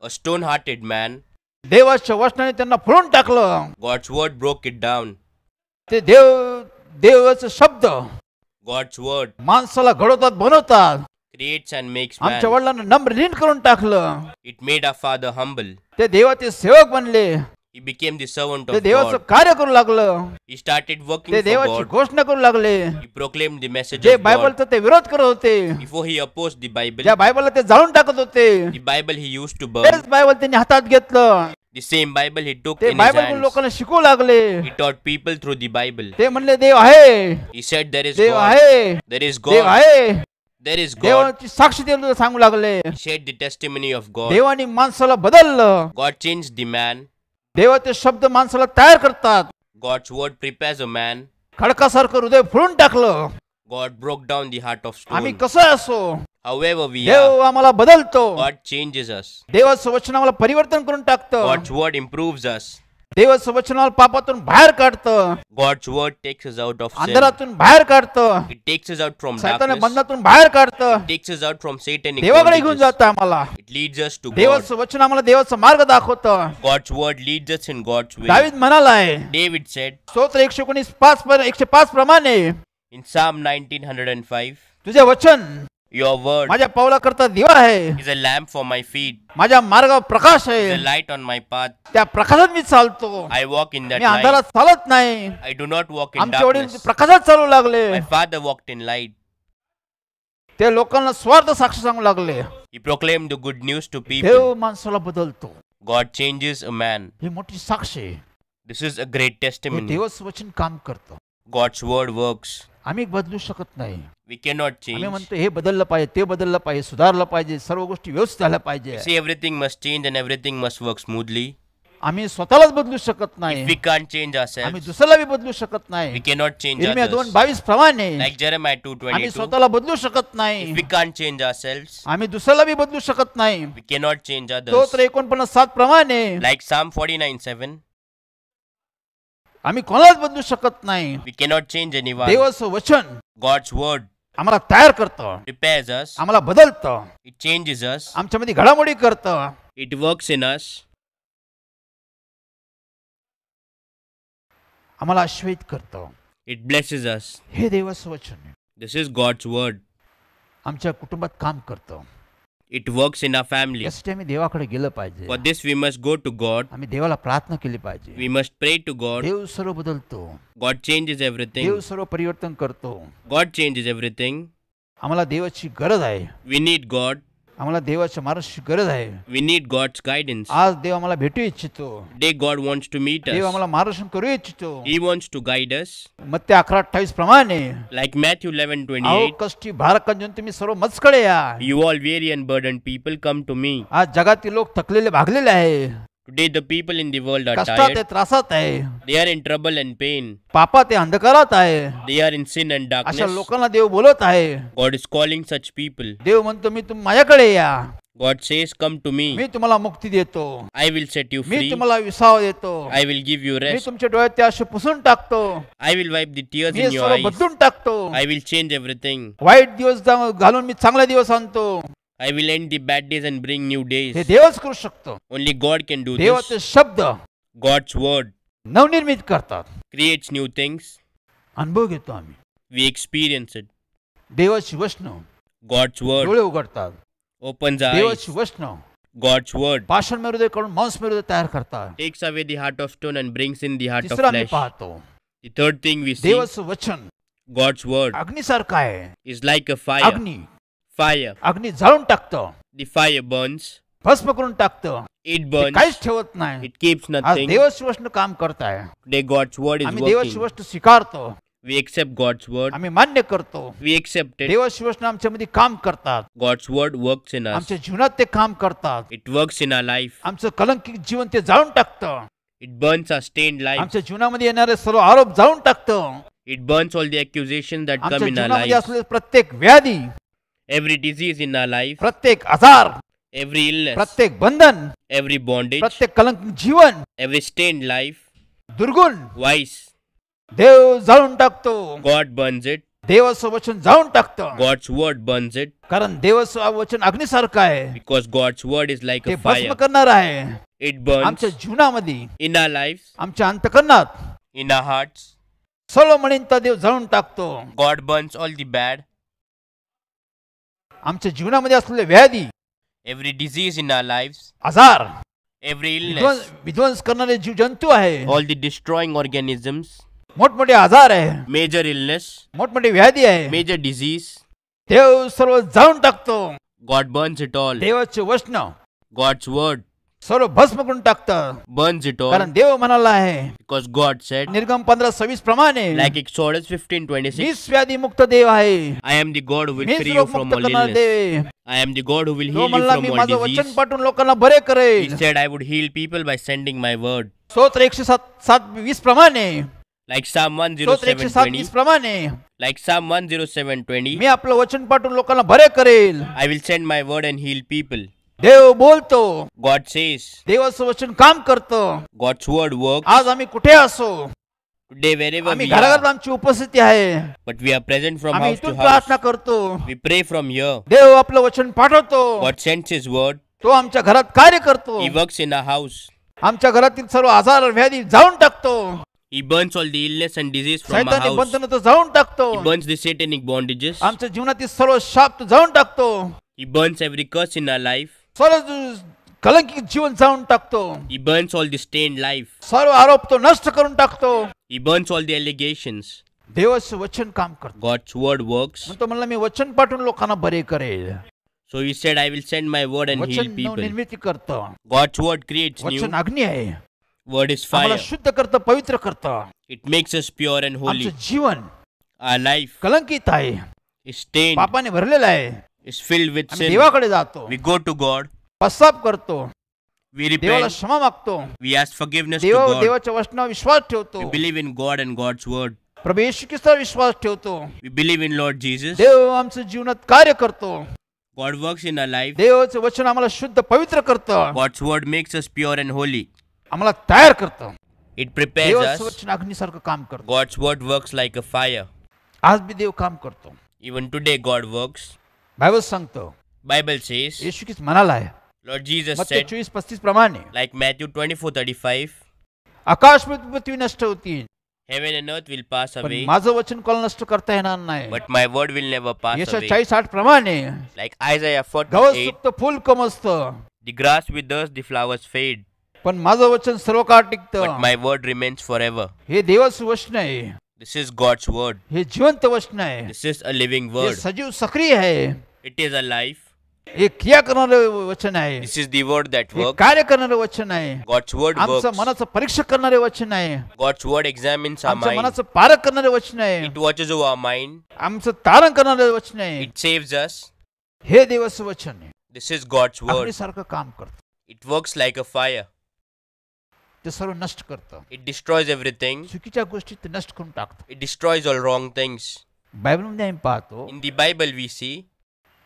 अ स्टोन हार्टेड मॅन देवाच्या वचनाने त्यांना फोडून टाकलं God's word broke it down ते देव देवाचे शब्द गॉड्स वर्ड माणसाला घडवतात बनवतात क्रिएट्स अँड मेक्स आमच्या वडिलांना नम्रहीन करून टाकलं it made a father humble ते देवाचे सेवक बनले he became the servant of देवाचं कार्य करू लागलं ही स्टार्टेड वर्किंग ते देवाची घोषणा करू लागले ही प्रोक्लेम द मेसेज जे ऑफ गॉड ते विरोध करत होते before he oppose the Bible ज्या बायबलला ते जाळून टाकत होते the Bible he use to burn Bible त्यांनी हातात घेतलं The same Bible he took in his Bible hands. He taught people through the Bible. ते म्हणले देव He said there is God. There is God. There is God. सांगू लागले He shared the testimony of God. देवाने God changed the man. शब्द तयार करतात God's word prepares a man. God broke down the heart of आम्ही stone. कसं असो however we Dev are amala badalto. god changes us देवाचं वचन आम्हाला परिवर्तन करून टाकतं god's word improves us देवाचं वचन आम्हाला पापातून बाहेर god's word takes us out of sin अंधारातून बाहेर काढतं it takes us out from सायतान darkness बंधनातून बाहेर काढतं it takes us out from satanic देवाकडे घेऊन bondages. जातं it leads us to god देवाचं वचन आम्हाला देवाचा मार्ग god's word leads us in god's way दावीद म्हणालाय david said स्तोत्र एकशे एकोणीस पाच पर- एकशे in psalm 1905 तुझे वचन युअर वर्ड माझ्या पावला करता दिवा आहे is a lamp for my feet माझ्या मार्गावर प्रकाश आहे लाईट ऑन माय पाथ त्या प्रकाशात मी चालतो आय वॉक इन दॅट चालत नाही I do not walk in आमचे वडील प्रकाशात चालू लागले my father walked in light ते लोकांना स्वार्थ साक्ष सांगू लागले he proclaim the good news to पी देव माणसाला बदलतो गॉड चेंजेस अ मॅन ही मोठी साक्ष आहे this is a great testimony देवच वचन काम करतो गॉड्स वर्ड वर्क्स आम्ही बदलू शकत नाही वी नॉट चेंज आम्ही म्हणतो हे बदललं पाहिजे ते बदललं पाहिजे सुधारलं पाहिजे सर्व गोष्टी व्यवस्थित झाल्या पाहिजे see everything must change and everything must work smoothly आम्ही स्वतःलाच बदलू शकत वी नाही चेंज चेंज आम्ही दुसऱ्याला बी बदलू शकत वी नाही नॉट चेंज दोन बावीस प्रमाणे लाईक माय टू ट्वेंटी स्वतःला बदलू शकत वी नाही चेंज असेल आम्ही दुसऱ्याला बी बदलू शकत नाही वी नॉट चेंज तो एकोणपन्नास सात प्रमाणे like psalm forty nine seven आम्ही कोणालाच बदलू शकत नाही we We change anyone देवाचं वचन गॉड्स वर्ड आम्हाला तयार करतं प्रिपेअर्स अस आम्हाला बदलतं इट चेंजेस अस आमच्यामध्ये घडामोडी करतं इट वर्क्स इन अस आम्हाला आश्वित करतं इट ब्लेसेस अस हे देवाचं वचन दिस इज गॉड्स वर्ड आमच्या कुटुंबात काम करतं it works in a family आम्ही देवाकडे गेलं पाहिजे for this we must go to God आम्ही देवाला प्रार्थना केली पाहिजे we must pray to God देव सर्व बदलतो गॉड चेंजेस एव्हरीथिंग देव सर्व परिवर्तन करतो गॉड चेंजेस एव्हरीथिंग आम्हाला देवाची गरज आहे वी नीड गॉड आम्हाला देवाच्या मार्गाची गरज आहे वी नीड गॉड्स गायडन्स आज देव आम्हाला भेटू इच्छितो डे गॉड वॉन्ट्स टू मीट देव आम्हाला मार्गदर्शन करू इच्छितो he wants to guide us मग ते अकरा अठ्ठावीस प्रमाणे लाईक मॅथ्यू इलेव्हन ट्वेंटी 28, कष्टी भारकांजून तुम्ही सर्व मजकडे या you all very burden burden people to me मी आज जगातील लोक थकलेले भागलेले आहे Today the people in the world are tired. They are in trouble and pain. Papa te They are in sin and darkness. God is calling such people. God says, Come to me. I will set you free. I will give you rest. I will wipe the tears in your eyes. I will change everything. White दिवस जा- घालून मी चांगला I will end the bad days and bring new days. हे देवच करू शकतो. Only God can do this. देवाचे शब्द God's word नवनिर्मित करतात. Creates new things. अनुभव घेतो आम्ही. We experience it. देवाची वचनं God's word डोळे उघडतात. Opens eyes. देवाची वचनं God's word पाषाण में हृदय करून मांस में हृदय तयार करतात. Takes away the heart of stone and brings in the heart of flesh. पाहतो. The third thing we see. देवाचं वचन God's word अग्निसारखं आहे. Is like a fire. अग्नी फायर अग्नि जाळून टाकतो दि फायर बर्न्स भस्म करून टाकतो इट बर्न काहीच ठेवत नाही इट किप्स नथिंग देव काम करताय दे गॉड्स वर्ड इज देव स्वष्ट स्वीकारतो वी एक्सेप्ट गॉड्स वर्ड आम्ही मान्य करतो वी एक्सेप्ट देव स्वष्ट आमच्या मध्ये काम करतात गॉड्स वर्ड वर्क्स इन आमच्या जीवनात ते काम करतात it works in our life आमचं कलंकित जीवन ते जाळून टाकतं it burns our stain life आमच्या जीवनामध्ये येणारे सर्व आरोप जाळून टाकतं it burns all the accusation that come in our life प्रत्येक व्याधी every disease in our life प्रत्येक आजार एव्हरी इलनेस प्रत्येक बंधन एव्हरी बॉन्डेज प्रत्येक कलंक जीवन एव्हरी स्टेन लाईफ दुर्गुण वाईस देव जाळून टाकतो गॉड बर्न्स इट देवाचं वचन जाळून टाकतो गॉड्स वर्ड बर्न्स इट कारण देवाचं वचन अग्निसारखं आहे because God's word is like a fire करणार आहे इट बर्न आमच्या जीवनामध्ये इन आर लाईफ आमच्या अंतकरणात इन आर हार्ट्स सर्व देव जाळून टाकतो God burns all the bad आमच्या जीवनामध्ये असलेले व्याधी every disease in our life आजार एव्हरी इलनेस विध्वंस करणारे जीव जंतू आहे ऑल दी डिस्ट्रॉइंग ऑर्गॅनिझम्स मोठमोठे आजार आहे मेजर इलनेस मोठमोठे व्याधी आहे मेजर डिझीज देव सर्व जाऊन टाकतो गॉड बर्न्स इट ऑल देवाचे वचन गॉड्स वर्ड सर्व भस्म करून टाकतं बन जिटो कारण देव म्हणाला आहे बिकॉज गॉड सेट निर्गम पंधरा सव्वीस प्रमाणे लाईक एक सोळस फिफ्टीन ट्वेंटी सिक्स व्याधी मुक्त देव आहे I am the God will free you from all illness I am the God who will heal you from all माझं वचन पाठून लोकांना बरे करेल he said I would heal people by sending my word स्तोत्र एकशे सात सात वीस प्रमाणे like psalm one zero seven वीस प्रमाणे like psalm one zero seven twenty मी आपलं वचन पाठून लोकांना बरे करेल I will send my word and heal people देव बोलतो गॉड सेस देवाचं वचन काम करतं गॉड्स वर्ड वर्क आज आम्ही कुठे असो टुडे वेर आम्ही घराघरात आमची उपस्थिती आहे but we are present from आम्ही इथून प्रार्थना करतो वी प्रे फ्रॉम हियर देव आपलं वचन पाठवतो गॉड सेंड्स हिज वर्ड तो आमच्या घरात कार्य करतो he works in a house आमच्या घरातील सर्व आजार व्याधी जाऊन टाकतो he burns all the illness and disease from a house बंधन तो जाऊन टाकतो he burns the satanic bondages आमच्या जीवनातील सर्व शाप तो जाऊन टाकतो he burns every curse in a life सर्व कलंकित जीवन जाऊन टाकतो he burns all the stain life सर्व आरोप तो नष्ट करून टाकतो he burns all the allegations देवाच वचन काम करतो गॉड्स वर्ड वर्क्स तो म्हणला मी वचन पाठवून लोकांना बरे करेल so he said I will send my word and heal people वचन निर्मिती करतो गॉड्स वर्ड क्रिएट्स न्यू वचन अग्नी आहे वर्ड इज फायर आपला शुद्ध करतं पवित्र करतं it makes us pure and holy आमचं जीवन आ लाइफ कलंकित आहे स्टेन पापाने भरलेलं आहे इज फिल्ड विथ देवाकडे जातो वी गो टू गॉड पस्ताप करतो वी देवाला क्षमा मागतो वी आस्क फॉरगिवनेस देव देवाच्या वचनावर विश्वास ठेवतो believe in God and God's word प्रभू येशू ख्रिस्तावर विश्वास ठेवतो we believe in Lord Jesus देव आमच्या जीवनात कार्य करतो God works in a life देवाचं वचन आम्हाला शुद्ध पवित्र करतं God's word makes us pure and holy आम्हाला तयार करतं इट प्रिपेअर्स अस अग्नीसारखं काम करतं God's word works like a fire आज बी देव काम करतो even today God works Bible सांगतो बायबल सेज येशू ख्रिस्त म्हणाला आहे लॉर्ड जीसस सेड चोवीस पस्तीस प्रमाणे like Matthew twenty four thirty five आकाश पृथ्वी नष्ट होतील heaven and earth will pass away माझं वचन कोण नष्ट करता येणार नाही but my word will never pass येशू चाळीस आठ प्रमाणे लाईक आय जाय अफोर्ड गवत सुकतं फुल कमस्त द ग्रास विद दस द फ्लावर्स फेड पण माझं वचन सर्व काळ टिकतं my word remains for ever हे देवाचं वचन आहे This is God's word. ये जीवंत वचन है. This is a living word. ये सजीव सक्रिय है. It is a life. It is क्या करने वाले वचन है. This is the word that works. ये कार्य करने वाले वचन है. God's word works. हमसे मनस परीक्षा करने वाले वचन है. God's word examines our mind. हमसे मनस पारक करने वाले वचन है. It watches over our mind. हमसे तारण करने वाले वचन है. It saves us. ये दिवस वचन है. This is God's word. अपने सर का काम करता. It works like a fire. ते सर्व नष्ट करतं इट डिस्ट्रॉयज एव्हरीथिंग चुकीच्या गोष्टी ते नष्ट करून टाकतं it destroys all wrong things बायबलमध्ये आम्ही पाहतो in the Bible we see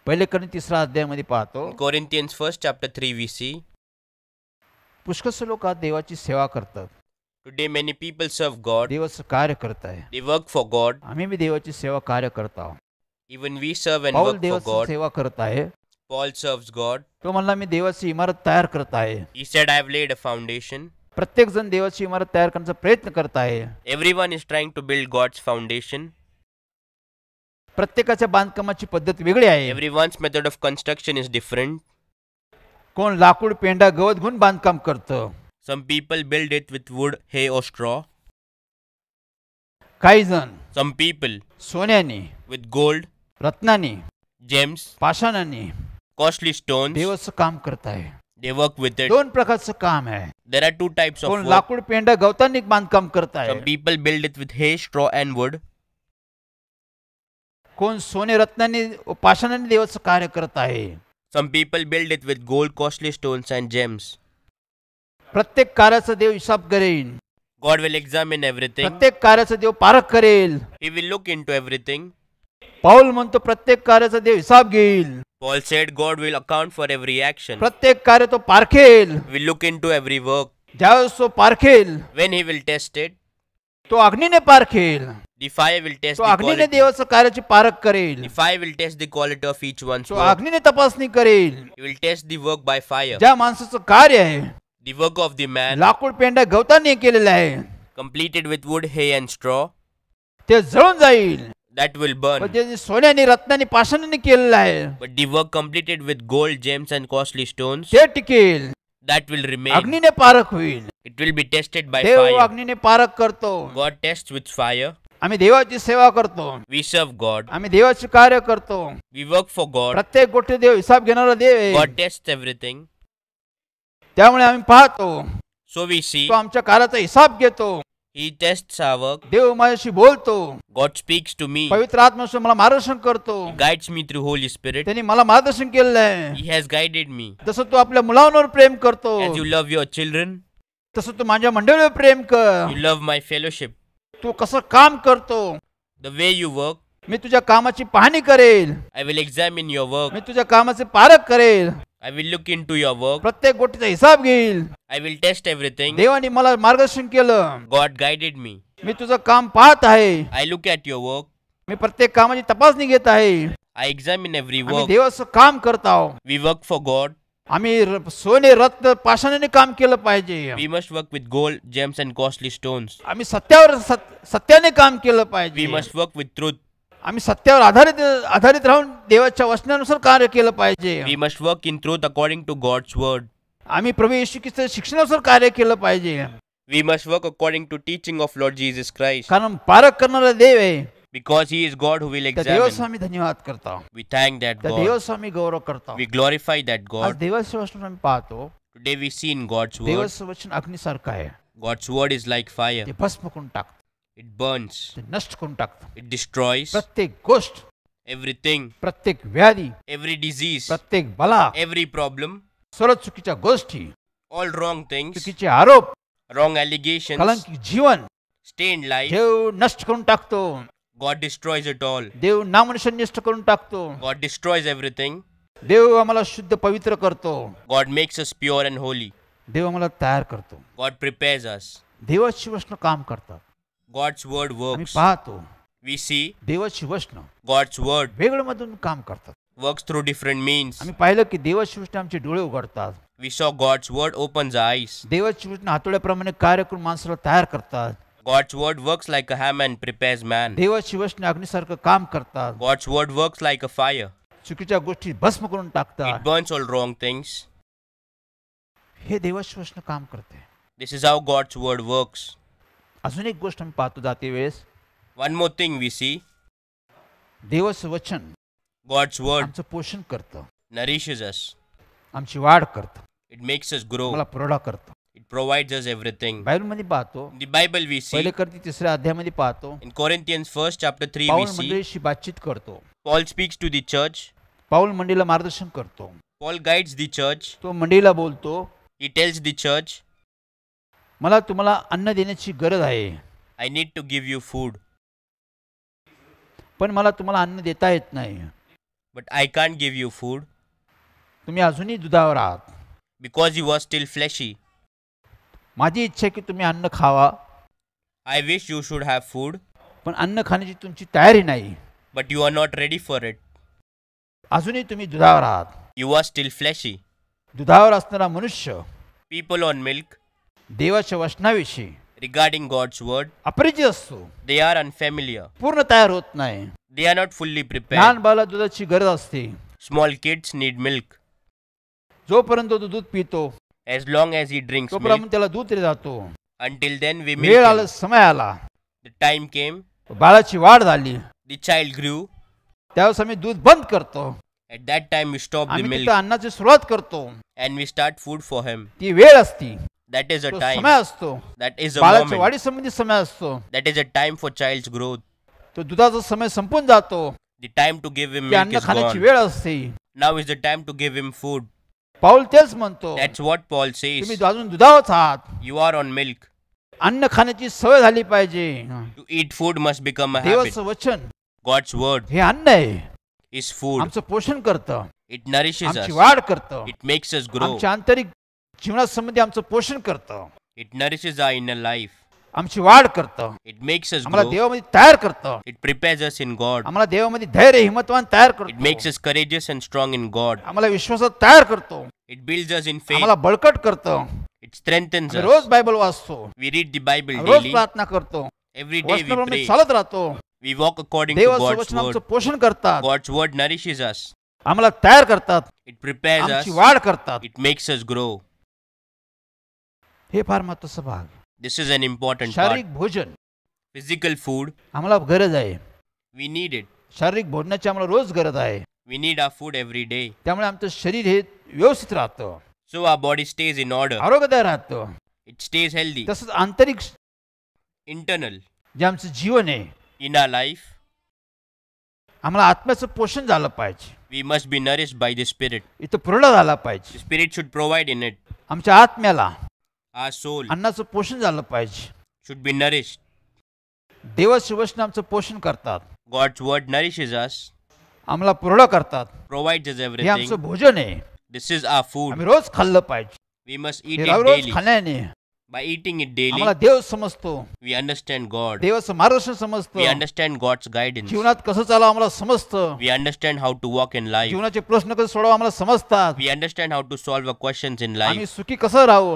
पहिले करून तिसरा अध्यायामध्ये पाहतो Corinthians first chapter three we see पुष्कळ लोक देवाची सेवा करतात टुडे मेनी पीपल सर्व गॉड देवाचं कार्य करत आहे दे वर्क फॉर गॉड आम्ही बी देवाची सेवा कार्य करत आहोत इवन वी सर्व एन वर्क फॉर गॉड सेवा करत आहे पॉल सर्व्स गॉड तो म्हणला मी देवाची इमारत तयार करत आहे he said I have laid a foundation प्रत्येकजण देवाची इमारत तयार करण्याचा प्रयत्न करत आहे every everyone is trying to build God's foundation प्रत्येकाच्या बांधकामाची पद्धत वेगळी आहे everyone's method of construction is different कोण लाकूड पेंडा गवत घेऊन बांधकाम करतं some people build it with wood हे ओस्ट्रॉ स्ट्रॉ काही जण सम पीपल सोन्याने विथ गोल्ड रत्नाने जेम्स पाषाणाने कॉस्टली स्टोन देवस काम करत आहे दे वर्क विथ इट दोन प्रकारचं काम आहे there are two types of लाकूड पेंडा गवतांनी बांधकाम करत आहे people build it with hay straw and wood कोण सोने रत्नांनी पाषाणाने देवाचं कार्य करत आहे some people build it with gold costly stones and gems प्रत्येक कार्याचा देव हिसाब करेन गॉड विल एक्झामिन एव्हरीथिंग प्रत्येक कार्याचा देव पारख करेल he will look into everything Paul म्हणतो प्रत्येक कार्याचा देव हिसाब घेईल Paul said God will account for every action प्रत्येक कार्य तो पारखेल look into every work ज्यावेळेस तो पारखेल वेन ही विल टेस्टेड तो अग्नीने पारखेल कार्याची पारख करेल The fire will test the तपासणी करेल विल will test ज्या माणसाचं कार्य आहे The work of लाकूड पेंडा गवताने केलेलं आहे completed with wood hay and straw ते जळून जाईल that will burn. पण ते सोन्याने रत्नाने पाषाणाने केलेलं आहे But the work completed with gold, gems, and costly stones ते that will remain. ne पारख होईल It will be tested by Dev fire. ne Parakh karto God tests with fire. आम्ही देवाची seva karto We serve God. आम्ही देवाचे कार्य karto We work for God. pratyek गोष्टी देव hisab घेणारा God tests everything. tyamule ami pahato So we see तो आमच्या कार्याचा ही टेस्ट सावक देव माझ्याशी बोलतो गॉड स्पीक्स टू मी पवित्र आत्मा मला मार्गदर्शन करतो guide me through Holy Spirit त्यांनी मला मार्गदर्शन केलेलं आहे ही हॅज गाइडेड मी जसं तू आपल्या मुलांवर प्रेम करतो यू लव्ह युअर चिल्ड्रन तसं तू माझ्या मंडळीवर प्रेम कर यू लव्ह माय फेलोशिप तू कसं काम करतो द वे यू वर्क मी तुझ्या कामाची पाहणी करेल I will examine your work मी तुझ्या कामाचे पारख करेल I will look into your work प्रत्येक गोष्टीचा हिसाब घेईल आय विल टेस्ट एव्हरीथिंग देवाने मला मार्गदर्शन केलं गॉड गायडेड मी मी तुझं काम पाहत आहे I look at your work मी प्रत्येक कामाची तपासणी घेत आहे आय एक्झामिन एव्हरी वर्क देवाचं काम करत आहो वी वर्क फॉर गॉड आम्ही सोने रत्न पाषाणाने काम केलं पाहिजे we must work with gold gems and costly stones आम्ही सत्यावर सत्याने काम केलं we must work with truth आम्ही सत्यावर आधारित आधारित राहून देवाच्या वचनानुसार कार्य केलं पाहिजे We must work in truth according to God's word आम्ही प्रभू येशू शिक्षणानुसार कार्य केलं पाहिजे we must work according to teaching of Lord Jesus Christ कारण पारक करणारा देव आहे because he is God who will examine. धन्यवाद करता We thank that God. We glorify that God. Today we see in God's word. God's word is like fire. It burns नष्ट करून टाकतो इट डिस्ट्रॉयज प्रत्येक गोष्ट एव्हरीथिंग प्रत्येक व्याधी every disease प्रत्येक बला एव्हरी प्रॉब्लेम सर्व चुकीच्या गोष्टी ऑल रॉंग थिंग चुकीचे आरोप रॉंग एलिगेशन कलंकित जीवन स्टेन लाईफ देव नष्ट करून टाकतो गॉड डिस्ट्रॉयज इट ऑल देव नामनिशन नष्ट करून टाकतो गॉड डिस्ट्रॉयज एव्हरीथिंग देव आम्हाला शुद्ध पवित्र करतो God makes us pure and holy देव आम्हाला तयार करतो गॉड प्रिपेअर्स अस देवाची वचनं काम करतात गॉड्स वर्ड वर्क पाहतो वी सी देवाची गॉड्स वर्ड वेगळं मधून काम करतात वर्क थ्रू डिफरंट मीन्स आम्ही पाहिलं की देवाची आमचे डोळे उघडतात we saw God's word open जाईस आईस वचन हातोड्याप्रमाणे कार्य करून माणसाला तयार करतात God's word works like a hammer and prepares man. देवाची वचन अग्निसारखं काम करतात. God's word works like a fire. चुकीच्या गोष्टी भस्म करून टाकतात. It burns all wrong things. हे देवाची वचन काम करते. This is how God's word works. अजून एक गोष्ट मी पाहतो जाते वेळेस one more thing we see देवाचं वचन गॉड्स वर्ड आमचं पोषण करतं nourishes अस आमची वाढ करतं इट मेक्स अस ग्रो मला प्रौढा it provides us everything Bible मध्ये पाहतो बायबल बायबल सी सी पहिले करती तिसऱ्या मध्ये पाहतो in Corinthians first chapter 3 we see see मंडळीशी बातचीत करतो Paul speaks to the church Paul मंडळीला मार्गदर्शन करतो पॉल गाईड्स द चर्च तो मंडळीला बोलतो ही टेल्स चर्च चर्च मला तुम्हाला अन्न देण्याची गरज आहे I need to give you food पण मला तुम्हाला अन्न देता येत नाही but I can give you food तुम्ही अजूनही दुधावर आहात because you are still fleshy माझी इच्छा आहे की तुम्ही अन्न खावा I wish you should have food पण अन्न खाण्याची तुमची तयारी नाही but you are not ready for it अजूनही तुम्ही दुधावर आहात यू आर स्टील फ्लॅशी दुधावर असणारा मनुष्य पीपल ऑन मिल्क देवाच्या वचनाविषयी रिगार्डिंग गॉड्स वर्ड अपरिचित असतो दे आर अनफॅमिलीय पूर्ण तयार होत नाही they are not fully prepare लहान बाला दुधाची गरज असते स्मॉल किड्स नीड मिल्क जोपर्यंत तो दूध पितो as long as he drink त्याला दूध जातो अंटील देन वी मेल आला समय आला द टाइम केम बाळाची वाढ झाली द चाइल्ड ग्रू त्यावेळेस आम्ही दूध बंद करतो at that time we stop the milk आम्ही अन्नाची सुरुवात करतो and we start food for him ती वेळ असती टाइम समय असतो इजी संबंधित अजून दुधावर आहात यू आर ऑन मिल्क अन्न खाण्याची सवय झाली पाहिजे वचन गॉड्स वर्ड हे अन्न आहे इज फूड पोषण करतं इट नरिश वाढ करतं इट मेक्स ग्रो ग्रोथ आंतरिक जीवनासंबंधी आमचं पोषण करतं it is I in a life आमची वाढ करतं इट मेक्स अस देवामध्ये तयार करतं it prepares us in God आम्हाला देवामध्ये धैर्य हिमतवान तयार करतो it makes us courageous and strong in God आम्हाला विश्वास तयार करतो it builds us in faith आम्हाला बळकट करतं इट स्ट्रेंथन्स अस रोज बायबल वाचतो we read the Bible daily रोज प्रार्थना करतो एव्हरी डे वी प्रे चालत राहतो we walk according to God's word देवाचं पोषण करतात गॉड्स वर्ड नरिशेस अस आम्हाला तयार करतात इट प्रिपेअर्स अस आमची वाढ करतात इट मेक्स अस ग्रो हे फार महत्वाचा भाग दिस इज अन इम्पॉर्टंट शारीरिक भोजन फिजिकल फूड आम्हाला गरज आहे वी नीड इट शारीरिक भोजनाची आम्हाला रोज गरज आहे we need our food every day त्यामुळे आमचं शरीर हे व्यवस्थित राहतं so our body stays in order आरोग्यदाय राहतो इट स्टेज हेल्दी तसंच आंतरिक इंटरनल जे आमचं जीवन आहे इन आर लाईफ आम्हाला आत्म्याचं पोषण झालं पाहिजे we must be nourish by the spirit इथं पूर्ण झाला पाहिजे spirit should provide in it आमच्या आत्म्याला आ सोल अन्नाचं पोषण झालं पाहिजे शुड बी नरिश देव आमचं पोषण करतात God's word nourish is us आम्हाला पूर्ण करतात प्रोव्हाइड इज एव्हरीथिंग हे आमचं भोजन आहे दिस इज आवर फूड आम्ही रोज खाल्लं पाहिजे we must eat it daily रोज खाल्ल्याने बाय ईटिंग इट डेली आम्हाला देव समजतो वी अंडरस्टँड गॉड देव मार्गदर्शन समजतो वी अंडरस्टँड गॉड्स गाइडन्स जीवनात कसं चालावं आम्हाला समजतं we understand how to walk in life जीवनाचे प्रश्न कसे सोडवा आम्हाला समजतात we understand how to solve a questions in life आम्ही सुखी कसं राहू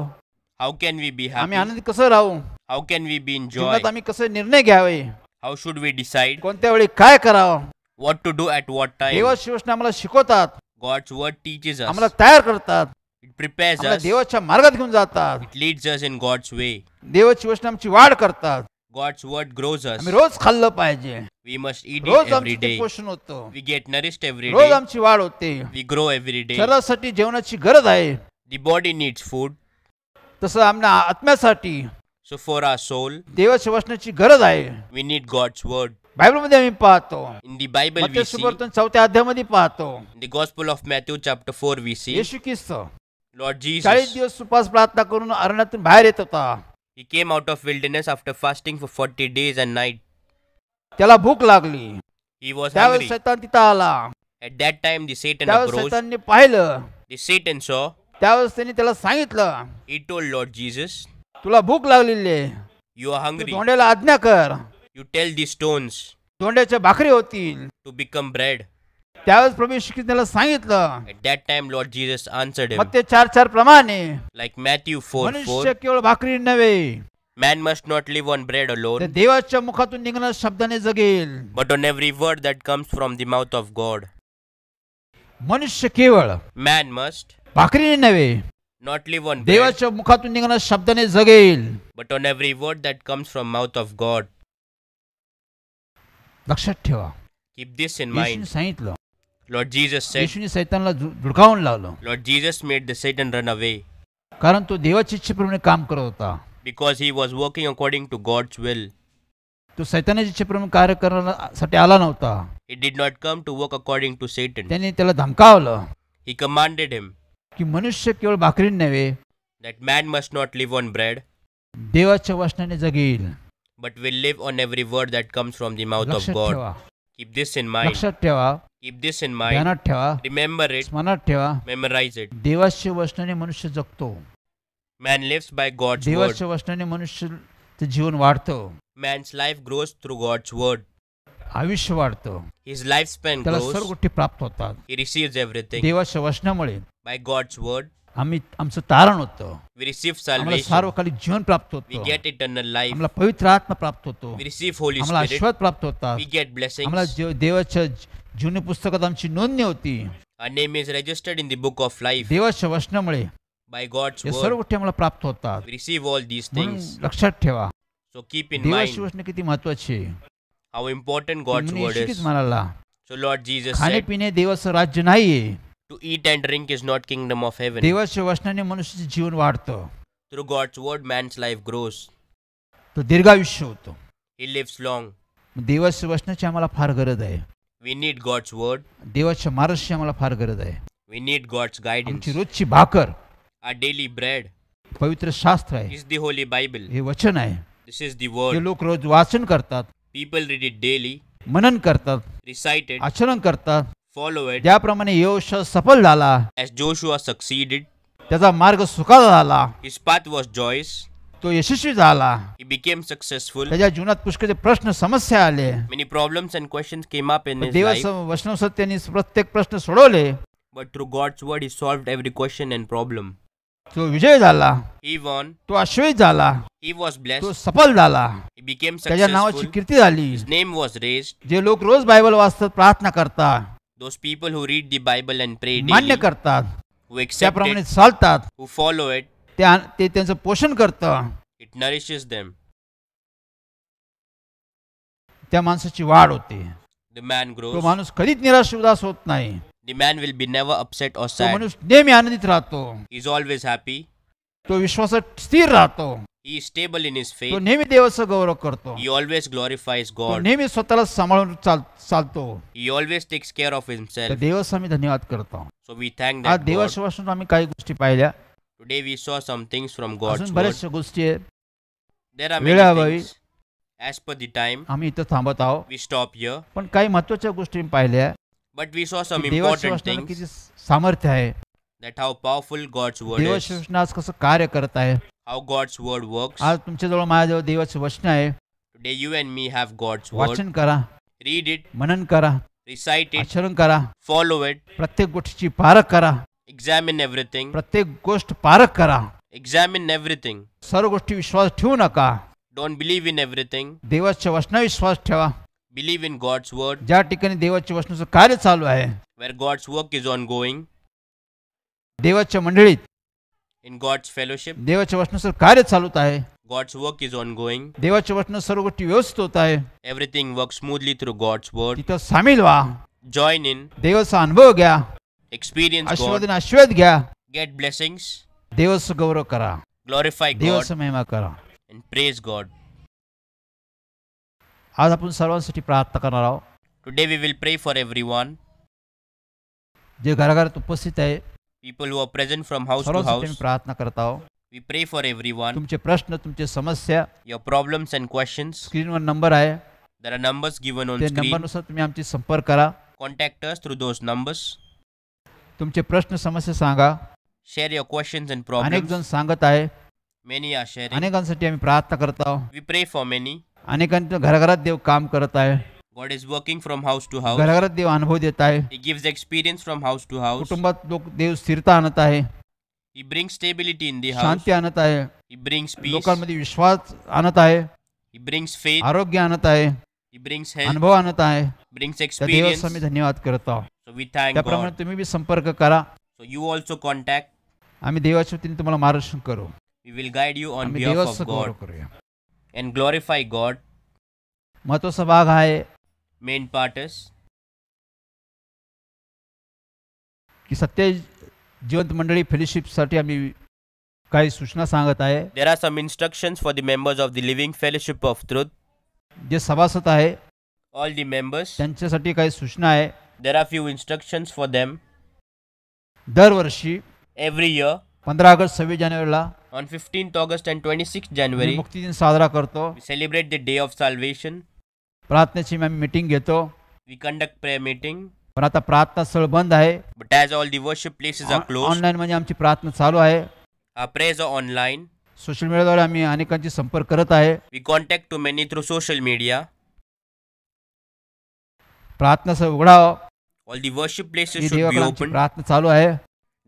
हाऊ कॅन वी बी आम्ही आनंदी कसं राहू how can we be enjoy आम्ही कसं निर्णय घ्यावे हाऊ शुड वी डिसाइड कोणत्या वेळी काय करावं what to do at what time देवा शिवसेना आम्हाला शिकवतात गॉड्स वर्ड टीचेस आम्हाला तयार करतात इट प्रिपेअर्स अस देवाच्या मार्गात घेऊन जातात it leads us in God's way देवाची शिवसेना आमची वाढ करतात गॉड्स वर्ड ग्रोज अस आम्ही रोज खाल्लं पाहिजे वी मस्ट ईट रोज एव्हरी डे पोषण होतो we get nourished every day रोज आमची वाढ होते वी ग्रो एव्हरी डे शरीरासाठी जेवणाची गरज आहे दी बॉडी नीड्स फूड तसं आमना आत्म्यासाठी सो फॉर आर सोल देवाचे वचनाची गरज आहे we need God's word Bible मध्ये आम्ही पाहतो in the Bible we see सुवर्तन चौथ्या अध्यायामध्ये पाहतो the gospel of Matthew chapter 4 we see Yeshu Christ Lord Jesus 40 दिवस सुपास प्रार्थना करून अरण्यातून बाहेर येत होता he came out of wilderness after fasting for 40 days and night त्याला भूक लागली ही वॉज हंग्री शैतान तिथे आला at that time the Satan approach शैतानने पाहिलं द सैतान सो त्यावेळेस त्याने त्याला सांगितलं इट टोल लॉर्ड जीजस तुला भूक लागलेली आहे यू आर हंग्री धोंड्याला आज्ञा कर यू टेल दी स्टोन्स धोंड्याच्या भाकरी होतील टू बिकम ब्रेड त्यावेळेस प्रभू श्री त्याला सांगितलं that time Lord Jesus answered मग ते चार चार प्रमाणे लाईक मॅथ्यू फोर मनुष्य केवळ भाकरी नव्हे man must not live on bread alone देवाच्या मुखातून निघणार शब्दाने जगेल but on every word that comes from the mouth of God मनुष्य केवळ मॅन मस्ट भाकरीने नव्हे नॉटली वन देवाच्या मुखातून निघणार शब्दाने जगेल but on every word that comes from mouth of God लक्षात ठेवा कीप दिस इन माइंड सांगितलं लॉर्ड जीजस येशूने सैतानला झुडकावून लावलं Lord Jesus made the Satan run away कारण तो देवाच्या इच्छेप्रमाणे काम करत होता because he was working according to God's will तो सैतानाची इच्छेप्रमाणे कार्य करण्यासाठी आला नव्हता it did not come to work according to Satan त्याने त्याला धमकावलं ही कमांडेड हिम की मनुष्य केवळ भाकरी नव्हे that man must not live on bread देवाच्या वचनाने जगेल but will live on every word that comes from the mouth of God keep this in mind लक्षात ठेवा कीप दिस इन माइंड ध्यानात ठेवा रिमेंबर इट मनात ठेवा मेमोराइज इट देवाच्या वचनाने मनुष्य जगतो मॅन लिव्स बाय गॉड देवाच्या वचनाने मनुष्य जीवन वाढतो man's life grows through God's word आयुष्य वाढतं हिज लाइफ स्पेन त्याला सर्व गोष्टी प्राप्त होतात ही रिसीव्ह एव्हरीथिंग देवाच्या वचनामुळे बाय गॉड्स वर्ड आम्ही आमचं तारण होतं वी रिसीव्ह आम्हाला सार्वकालिक जीवन प्राप्त वी गेट इटर्नल लाईफ आम्हाला पवित्र आत्मा प्राप्त होतो वी रिसीव्ह होली आम्हाला प्राप्त होता वी गेट आम्हाला ब्लेसिंग देवाच्या जुन्या पुस्तकात आमची नोंदणी होती our name is registered in the book of life देवाच्या वचनामुळे बाय गॉड्स सर्व गोष्टी आम्हाला प्राप्त होतात वी रिसीव्ह ऑल दिस लक्षात ठेवा सो कीप इन देवाची माइंड वचन किती महत्वाचे आहे. How important God's word is म्हणाला सो लॉर्ड जीसस खाणे पिणे देवाचं राज्य नाहीये to eat and drink is not kingdom of heaven देवाच्या वचनाने मनुष्याचे जीवन वाढतं through God's word man's life grows तो दीर्घायुष्य होतो ही लिव्स लॉंग देवाच्या वचनाची आम्हाला फार गरज आहे वी नीड गॉड्स वर्ड देवाच्या मार्गाची आम्हाला फार गरज आहे वी नीड गॉड्स गायडन्स रोजची भाकर आ डेली ब्रेड पवित्र शास्त्र आहे इज दी होली बायबल हे वचन आहे दिस इज दी वर्ड लोक रोज वाचन करतात पीपल रीड इट डेली मनन करतात रिसाइटेड आचरण करतात फॉलो इट ज्याप्रमाणे योशua सफल झाला एज जोशुआ सक्सीडेड त्याचा मार्ग सुखाचा झाला हिज पाथ वॉज जॉईस तो यशस्वी झाला ही बिकेम सक्सेसफुल त्याच्या जीवनात पुष्कळचे प्रश्न समस्या आले many problems and questions came up in his वचन सत्याने प्रत्येक प्रश्न सोडवले but through God's word he solved every question and problem तो विजय झाला ही वॉन तो अश्वित झाला ही वॉज ब्लेस तो सफल झाला ही बिकेम त्याच्या नावाची कीर्ती झाली नेम वॉज रेस्ड जे लोक रोज बायबल वाचतात प्रार्थना करतात those people who read the Bible and pray daily, मान्य kartat who accept त्याप्रमाणे it, who follow it, त्या ते त्यांचं पोषण it nourishes them. tya माणसाची वाढ hote The man grows grows. माणूस कधीच nirash udas hot nahi The man will be never upset or to sad. माणूस नेहमी आनंदित he is always happy. to विश्वासात sthir rahto he stable in his faith तो नेहमी देवाचा गौरव करतो ही ऑलवेज ग्लोरीफाईज गॉड नेहमी स्वतःला सांभाळून चालतो he always takes care of himself देवास आम्ही धन्यवाद करतो सो वी थँक दॅट देवाशिवासून आम्ही काही गोष्टी पाहिल्या today we saw some things from God बऱ्याचशा गोष्टी आहेत there are things as per the time आम्ही इथं थांबत आहोत वी स्टॉप हियर पण काही महत्त्वाच्या गोष्टी पाहिल्या but we saw some important things सामर्थ्य आहे that how powerful God's word देवाशिवासून आज कसं कार्य करत आहे हाउ गॉड्स वर्ड वर्क आज तुमच्याजवळ माझ्याजवळ देवाचं वचन आहे today you and me have God's वचन करा रीड इट मनन करा रिसाइट इट आचरण करा फॉलो इट प्रत्येक गोष्टीची पारख करा एक्झामिन एव्हरीथिंग प्रत्येक गोष्ट पारख करा एक्झामिन एव्हरीथिंग सर्व गोष्टी विश्वास ठेवू नका डोंट बिलीव्ह इन एव्हरीथिंग देवाच्या वचनावर विश्वास ठेवा बिलीव्ह इन गॉड्स वर्ड ज्या ठिकाणी देवाच्या वचनाचं कार्य चालू आहे where God's work is on going देवाच्या मंडळीत इन गॉड्स फेलोशिप देवाच्या वचनानुसार कार्य चालूत आहे God's work is on going देवाच्या सर्व गोष्टी व्यवस्थित होत आहे everything work smoothly through God's word तिथं सामील व्हा जॉईन इन देवाचा अनुभव घ्या एक्सपिरियन्स आशीर्वाद आशीर्वाद घ्या गेट ब्लेसिंग्स देवस गौरव करा ग्लोरीफाय देवस महिमा करा इन प्रेज गॉड आज आपण सर्वांसाठी प्रार्थना करणार आहोत today we will pray for one जे घराघरात उपस्थित आहे people who are present from house to house. प्रार्थना करता हूँ. We pray for everyone. तुमचे प्रश्न, तुमचे समस्या, your problems and questions. स्क्रीनवर नंबर आहे. There are numbers given on screen. त्या नंबरनुसार तुम्ही आमची संपर्क करा. Contact us through those numbers. तुमचे प्रश्न, समस्या सांगा. Share your questions and problems. अनेक जण सांगत आहे. Many are sharing. अनेकांसाठी आम्ही प्रार्थना करत आहोत. We pray for many. अनेकांच्या घराघरात देव काम करत आहे. God is working from house to house घराघरात देव अनुभव देत आहे he gives experience from house to house कुटुंबात लोक देव स्थिरता आणत आहे he bring stability in the house शांती आणत आहे ही ब्रिंग्स पीस लोकांमध्ये विश्वास आणत आहे ही ब्रिंग्स फेथ आरोग्य आणत आहे ही ब्रिंग्स हेल्थ अनुभव आणत आहे ब्रिंग्स त्या एक्सपिरियन्स धन्यवाद करत आहोत सो वी थँक त्याप्रमाणे तुम्ही भी संपर्क करा सो यू ऑल्सो कॉन्टॅक्ट आम्ही देवाच्या वतीने तुम्हाला मार्गदर्शन करू we will guide you on behalf of God and glorify God महत्वाचा भाग आहे मेन पार्ट की सत्य जिवंत मंडळी फेलोशिपसाठी आम्ही काही सूचना सांगत आहे there are some instruction for the members of the Living Fellowship of Truth जे सभासद आहे ऑल द मेंबर्स त्यांच्यासाठी काही सूचना आहे there are few instructions for them दरवर्षी एव्हरी इयर पंधरा ऑगस्ट सव्वीस जानेवारीला on fifteen August and twenty six January मुक्ती दिन साजरा करतो celebrate the day of salvation प्रार्थनेची मी मीटिंग घेतो वी कंडक्ट प्रेयर मीटिंग पण आता प्रार्थना स्थळ बंद आहे but as all the worship places are close online म्हणजे आमची प्रार्थना चालू आहे प्रेज ऑनलाईन सोशल मीडियाद्वारे आम्ही अनेकांची संपर्क करत आहे we contact to many through social media प्रार्थना स्थळ उघडा all the worship places should be open प्रार्थना चालू आहे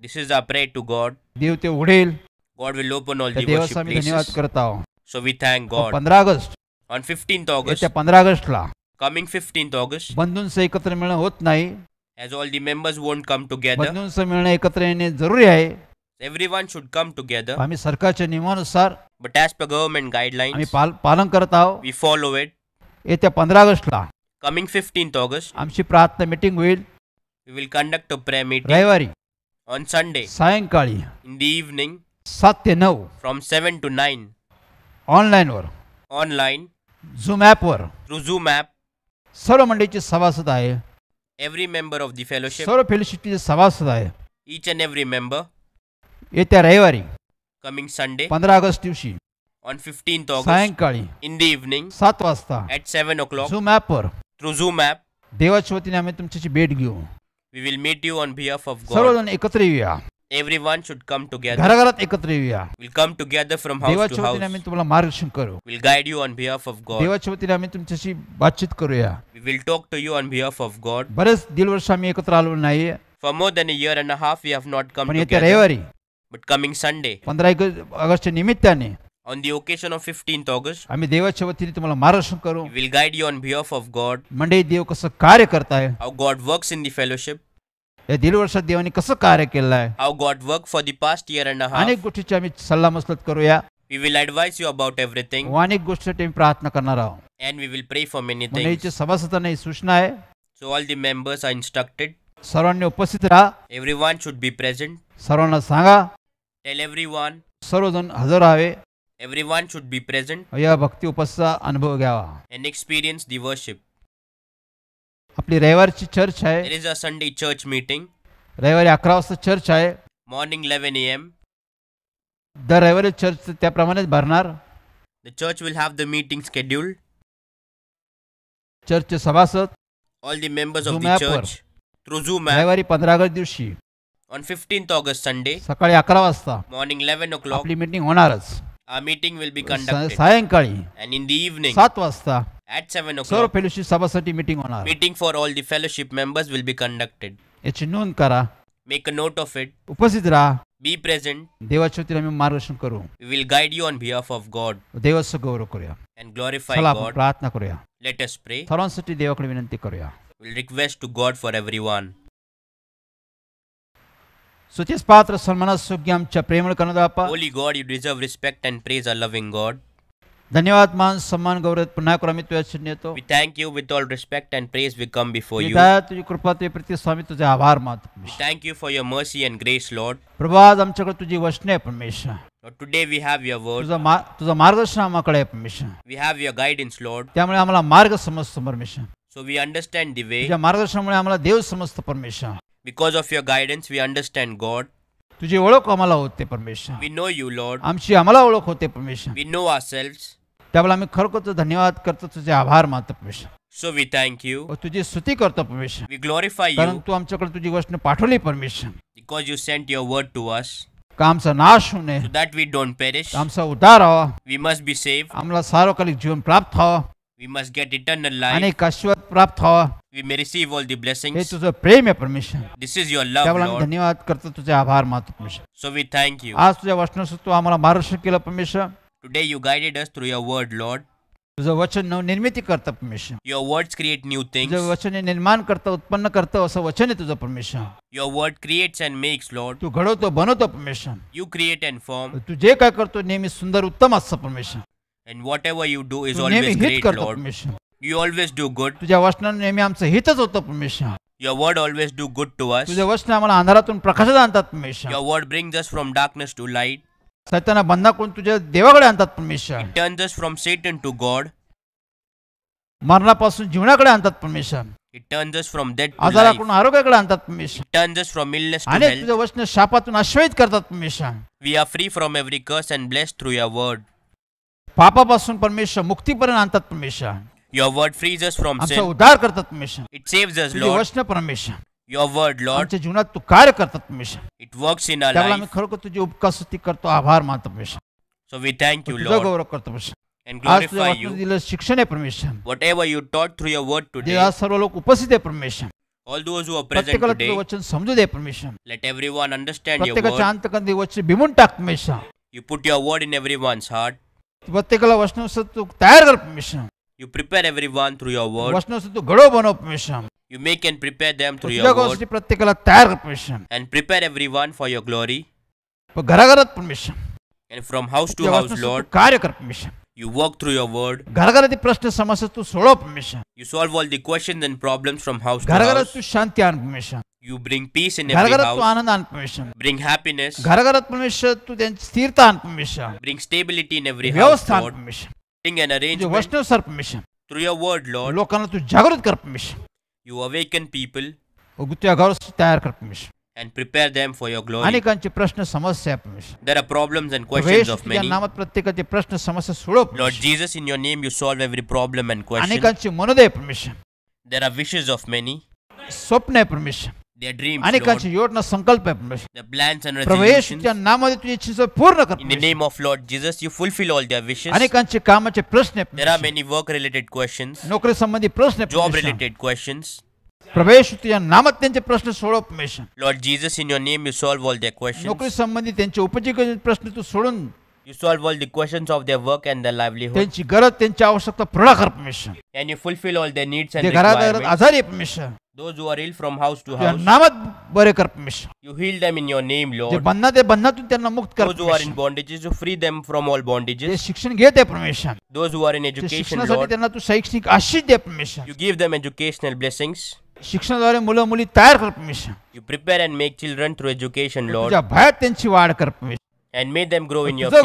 this is a prayer to God देव ते उघडेल God will open all the worship places धन्यवाद करत आहोत so we thank God 15 August on fifteen August पंधरा ऑगस्टला कमिंग फिफ्टीन ऑगस्ट बंधूंचं एकत्र मिळणं होत नाही as all the members won't come together बंधूंचं मिळणं एकत्र येणे जरुरी आहे every one should come together आम्ही सरकारच्या नियमानुसार but as per government guideline आम्ही पालन करत आहोत वी फॉलो इट येत्या पंधरा ऑगस्टला कमिंग फिफ्टीन ऑगस्ट आमची प्रार्थना मीटिंग होईल we will conduct a prayer meeting रविवारी ऑन संडे सायंकाळी इन द इव्हनिंग सात ते नऊ फ्रॉम सेवन टू नाईन ऑनलाईनवर ऑनलाईन झूम ॲपवर थ्रू झूम ॲप सर्व मंडळीचे सभासद आहे every member of the fellowship सर्व फेलोशिपचे सभासद आहे ईच अँड एव्हरी मेंबर येत्या रविवारी कमिंग संडे पंधरा ऑगस्ट दिवशी ऑन फिफ्टीन ऑगस्ट सायंकाळी इन द इव्हनिंग सात वाजता at seven o'clock Zoom ॲपवर थ्रू झूम ॲप देवाच्या वतीने आम्ही तुमच्याची भेट घेऊ we will meet you on behalf of God सर्वजण एकत्र येऊया everyone should come together. येऊया. We'll come together from house to house. आम्ही करू. We'll guide you on behalf of God. देवाच्या वतीने आम्ही तुमच्याशी We will talk to you on behalf of God. बरेच For more than a year and a half we have not come together. रविवारी. But coming Sunday. On the occasion of 15th August, आम्ही देवाच्या वतीने तुम्हाला मार्गदर्शन करू. We will guide you on behalf of God. मंडळी देव कसं कार्य करताय. How God works in the fellowship. या दीड वर्षात देवाने कसं कार्य केलं आहे how work work for past past year and अनेक गोष्टीची आम्ही सल्लामसलत करूया We will advise you about everything हो, अनेक गोष्टीसाठी आम्ही प्रार्थना करणार आहोत and we will pray for many things. सभासदांना ही सूचना आहे So all the members are instructed. सर्वांनी उपस्थित राहा Everyone शुड बी प्रेझेंट सर्वांना सांगा Tell everyone. सर्वजण हजर राहावे Everyone शुड बी प्रेझेंट या भक्ती उपस्थित अनुभव घ्यावा एन experience the worship. आपली रविवारची चर्च आहे is a Sunday church meeting रविवारी अकरा वाजता चर्च आहे मॉर्निंग इलेव्हन ए एम दर रविवारी चर्च त्याप्रमाणेच भरणार the church will have the meeting scheduled चे सभासद all the members of the church through Zoom रविवारी पंधरा ऑगस्ट दिवशी ऑन फिफ्टीन ऑगस्ट संडे सकाळी अकरा वाजता मॉर्निंग इलेव्हन ओ क्लॉक आपली मीटिंग होणारच A meeting will be conducted. And in the evening, at 7 o'clock, fellowship सभासाठी मीटिंग होणार meeting for all the fellowship members will be conducted. Make a note of it. Be present. देवाच्या वतीने We will guide you on behalf of God and glorify God. Let us pray. करूया We'll request to God for everyone. सुतिस्पात्र सन्मनसुज्ञाम च प्रेमळ कनदापा holy God you deserve respect and praise a loving God धन्यवाद मान सम्मान गौरव पुन्हा क्रमित वेचनेतो we thank you with all respect and praise we come before you विदा तुझी कृपा ते प्रति स्वामी तुझे आभार मात thank you for your mercy and grace Lord प्रभु आज आमच्याकडे तुझी वचने परमेश्वर so today we have your word तुझा मार्गदर्शन आमच्याकडे परमेश्वर we have your guidance Lord त्यामुळे आम्हाला मार्ग समस्त परमेश्वर so we understand the way तुझा मार्गदर्शनामुळे आम्हाला देव समजतो परमेश्वर because of your guidance we understand God तुझी ओळख आम्हाला होते परमेश्वर वी नो यू लॉर्ड आमची आम्हाला ओळख होते परमेश्वर वी नो आर सेल्फ त्यामुळे आम्ही खरोखर धन्यवाद करतो तुझे आभार मानतो परमेश्वर सो वी थँक यू तुझी स्तुती करतो परमेश्वर वी ग्लोरीफाय यू तू आमच्याकडे तुझी गोष्ट पाठवली परमेश्वर because you sent your word to us कामचा नाश नये दॅट वी डोंट पेरिश आमचा उद्धार व्हावा वी मस्ट बी सेव्ह आम्हाला सार्वकालिक जीवन प्राप्त व्हावं we must get eternal life आणि शाश्वत प्राप्त व्हावं we may receive all the blessings. हे This is your love, त्यावेळेला आम्ही Lord. धन्यवाद करतो तुझे आभार मानतो So we thank you. आज तुझ्या वचनासह तू आम्हाला मार्गदर्शन केलं Today you guided us through your word, Lord. तुझं वचन नवनिर्मिती करतं परमेश्वर Your words create new things. तुझं वचन हे निर्माण करतं उत्पन्न करतं असं वचन आहे तुझं Your word creates and makes, Lord. तू घडवतो बनवतो परमेश्वर You create and form, तू जे काय करतो नेहमी सुंदर उत्तम असतं परमेश्वर and whatever you do is always great, Lord. परमेश्वर यू ऑलवेज डू गुड तुझ्या वचनाने नेहमी आमचं हितच होतं परमेश्वर Your word always do good to us. तुझ्या वचन आम्हाला अंधारातून प्रकाशात आणतात परमेश्वर Your word brings us from darkness to light, सैताना बंदा करून तुझ्या देवाकडे आणतात परमेश्वर turns फ्रॉम सेट Satan टू गॉड मरणापासून जीवनाकडे आणतात परमेश्वर it turns us from death आजाराकडून आरोग्याकडे आणतात परमेश्वर टर्न us फ्रॉम illness आणि तुझ्या वचन शापातून आश्रयित करतात परमेश्वर we are free from every curse and bless through your word पापापासून परमेश्वर मुक्तीपर्यंत आणतात परमेश्वर Your word frees us from sin. उद्धार करतात हमेशा. It saves us, Lord. वचन परमेश्वर. Your word, Lord. आमच्या जीवनात तू कार्य करतात हमेशा. It works in our life. आम्ही खरोखर तुझे उपकार स्तुती करतो आभार मानतो हमेशा. So we thank you, Lord. गौरव करतो हमेशा. And glorify you. दिलं शिक्षण आहे परमेश्वर. Whatever you taught through your word today. आज सर्व लोक उपस्थित आहे परमेश्वर. All those who are present today. वचन समजू दे परमेश्वर. Let everyone understand your word. प्रत्येकाच्या अंतकंदी वचन भिमून टाक परमेश्वर. You put your word in everyone's heart. प्रत्येकाला वचन तू तयार कर परमेश्वर. You prepare everyone through your word. You make and prepare them through your word. And prepare everyone for your glory. And from house to house, Lord, you work through your word. You solve all the questions and problems from house to house. You bring peace in every house. You Bring happiness. You Bring stability in every house, Lord. Bring an arrangement. Vaishnav Through your word, Lord. You awaken people. And prepare them for your glory. There are problems and questions of many. Lord Jesus, in your name you solve every problem and question. There are wishes of many. स्वप्न अनेकाची योजना संकल्प प्रवेश पूर्ण कर name of Lord Jesus you fulfil all their wishes अनेकांचे कामाचे प्रश्न there are many work related questions नोकरी संबंधी प्रश्न जॉब रिलेटेड क्वेश्चन प्रवेश तुझ्या नामात त्यांचे प्रश्न सोडव परमेश्वर Lord Jesus in your name you solve all their question नोकरी संबंधी त्यांचे उपजीविकेचे प्रश्न तू सोडून you solve all the questions of their work and the livelihood. त्यांची गरज त्यांची आवश्यकता पूर्ण कर परमेश्वर. And you fulfill all their needs and requirements. आजारी परमेश्वर. Those who are ill from house to house, you heal them in your name, जे Lord. बंधनात आहे Those who are in bondages, you free them from all bondages. Those who are in education, Lord, त्यांना तू you give them educational blessings. शिक्षणाद्वारे मुलं मुली तयार You prepare and make children through education, Lord, भयात त्यांची वाढ and may them grow in your fear.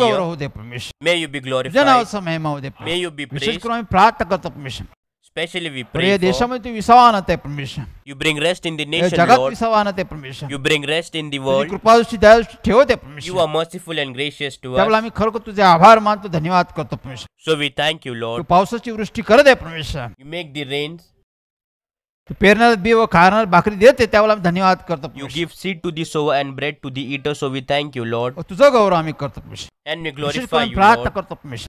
May you be glorified. May you be praised. Especially we pray for You bring rest in the nation Lord ಜಗತ್ ವಿಸವಾನತೆ You bring rest in the world You are merciful and gracious to us So we thank you Lord You make the rains You give seed to the sower and bread to the eater so we thank you Lord And we glorify you Lord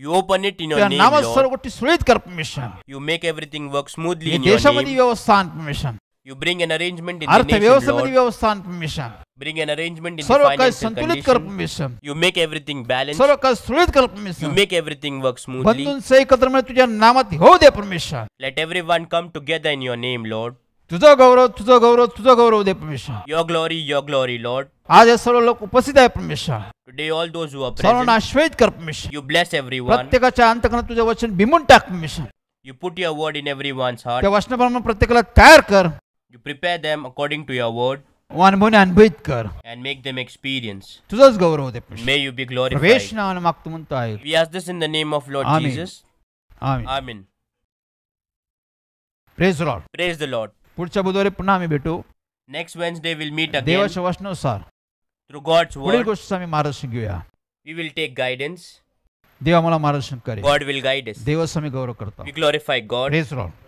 you open it in नामस्वर गोष्टी you make everything work smoothly देशामध्ये व्यवस्था आण you bring an arrangement in अर्थव्यवस्थेमध्ये व्यवस्था आण परमिशन bring an arrangement in सर्व काही संतुलित कर परमिशन यू मेक एव्हरीथिंग बॅलन्स सर्व काही सुरळीत कर परमिशन you make everything work smoothly बंधूंचे एकत्र मिळून तुझ्या नामात होऊ दे परमिशन let everyone come together in your name Lord तुझं गौरव तुझं गौरव तुझं गौरव दे परमेश्वर Your glory, your glory, Lord. आज हे सर्व लोक उपस्थित Today, all those who are सर्वांना present, you bless everyone. प्रत्येकाच्या अंतकरणात तुझं वचन भिमून टाक परमेश्वर You put your word in everyone's heart. त्या You prepare them according to your word व अनुभवने अनुभवित कर and make them experience. तुझंच Gaurav May you be प्रवेश glorified. नावाने मागतो We ask this in the name of Lord Amen. Jesus. आम्ही Amen. Praise Lord Praise the Lord. पुढच्या बुधवारी पुन्हा आम्ही भेटू नेक्स्ट वेन्सडे विल मीट देवाच वचनानुसार थ्रू गॉड्स वर्ड पुढील गोष्ट आम्ही मार्गदर्शन घेऊया वी विल टेक गायडन्स देवा आम्हाला मार्गदर्शन करेल गॉड विल गायडन्स देवाचं आम्ही गौरव करतो we glorify God is rod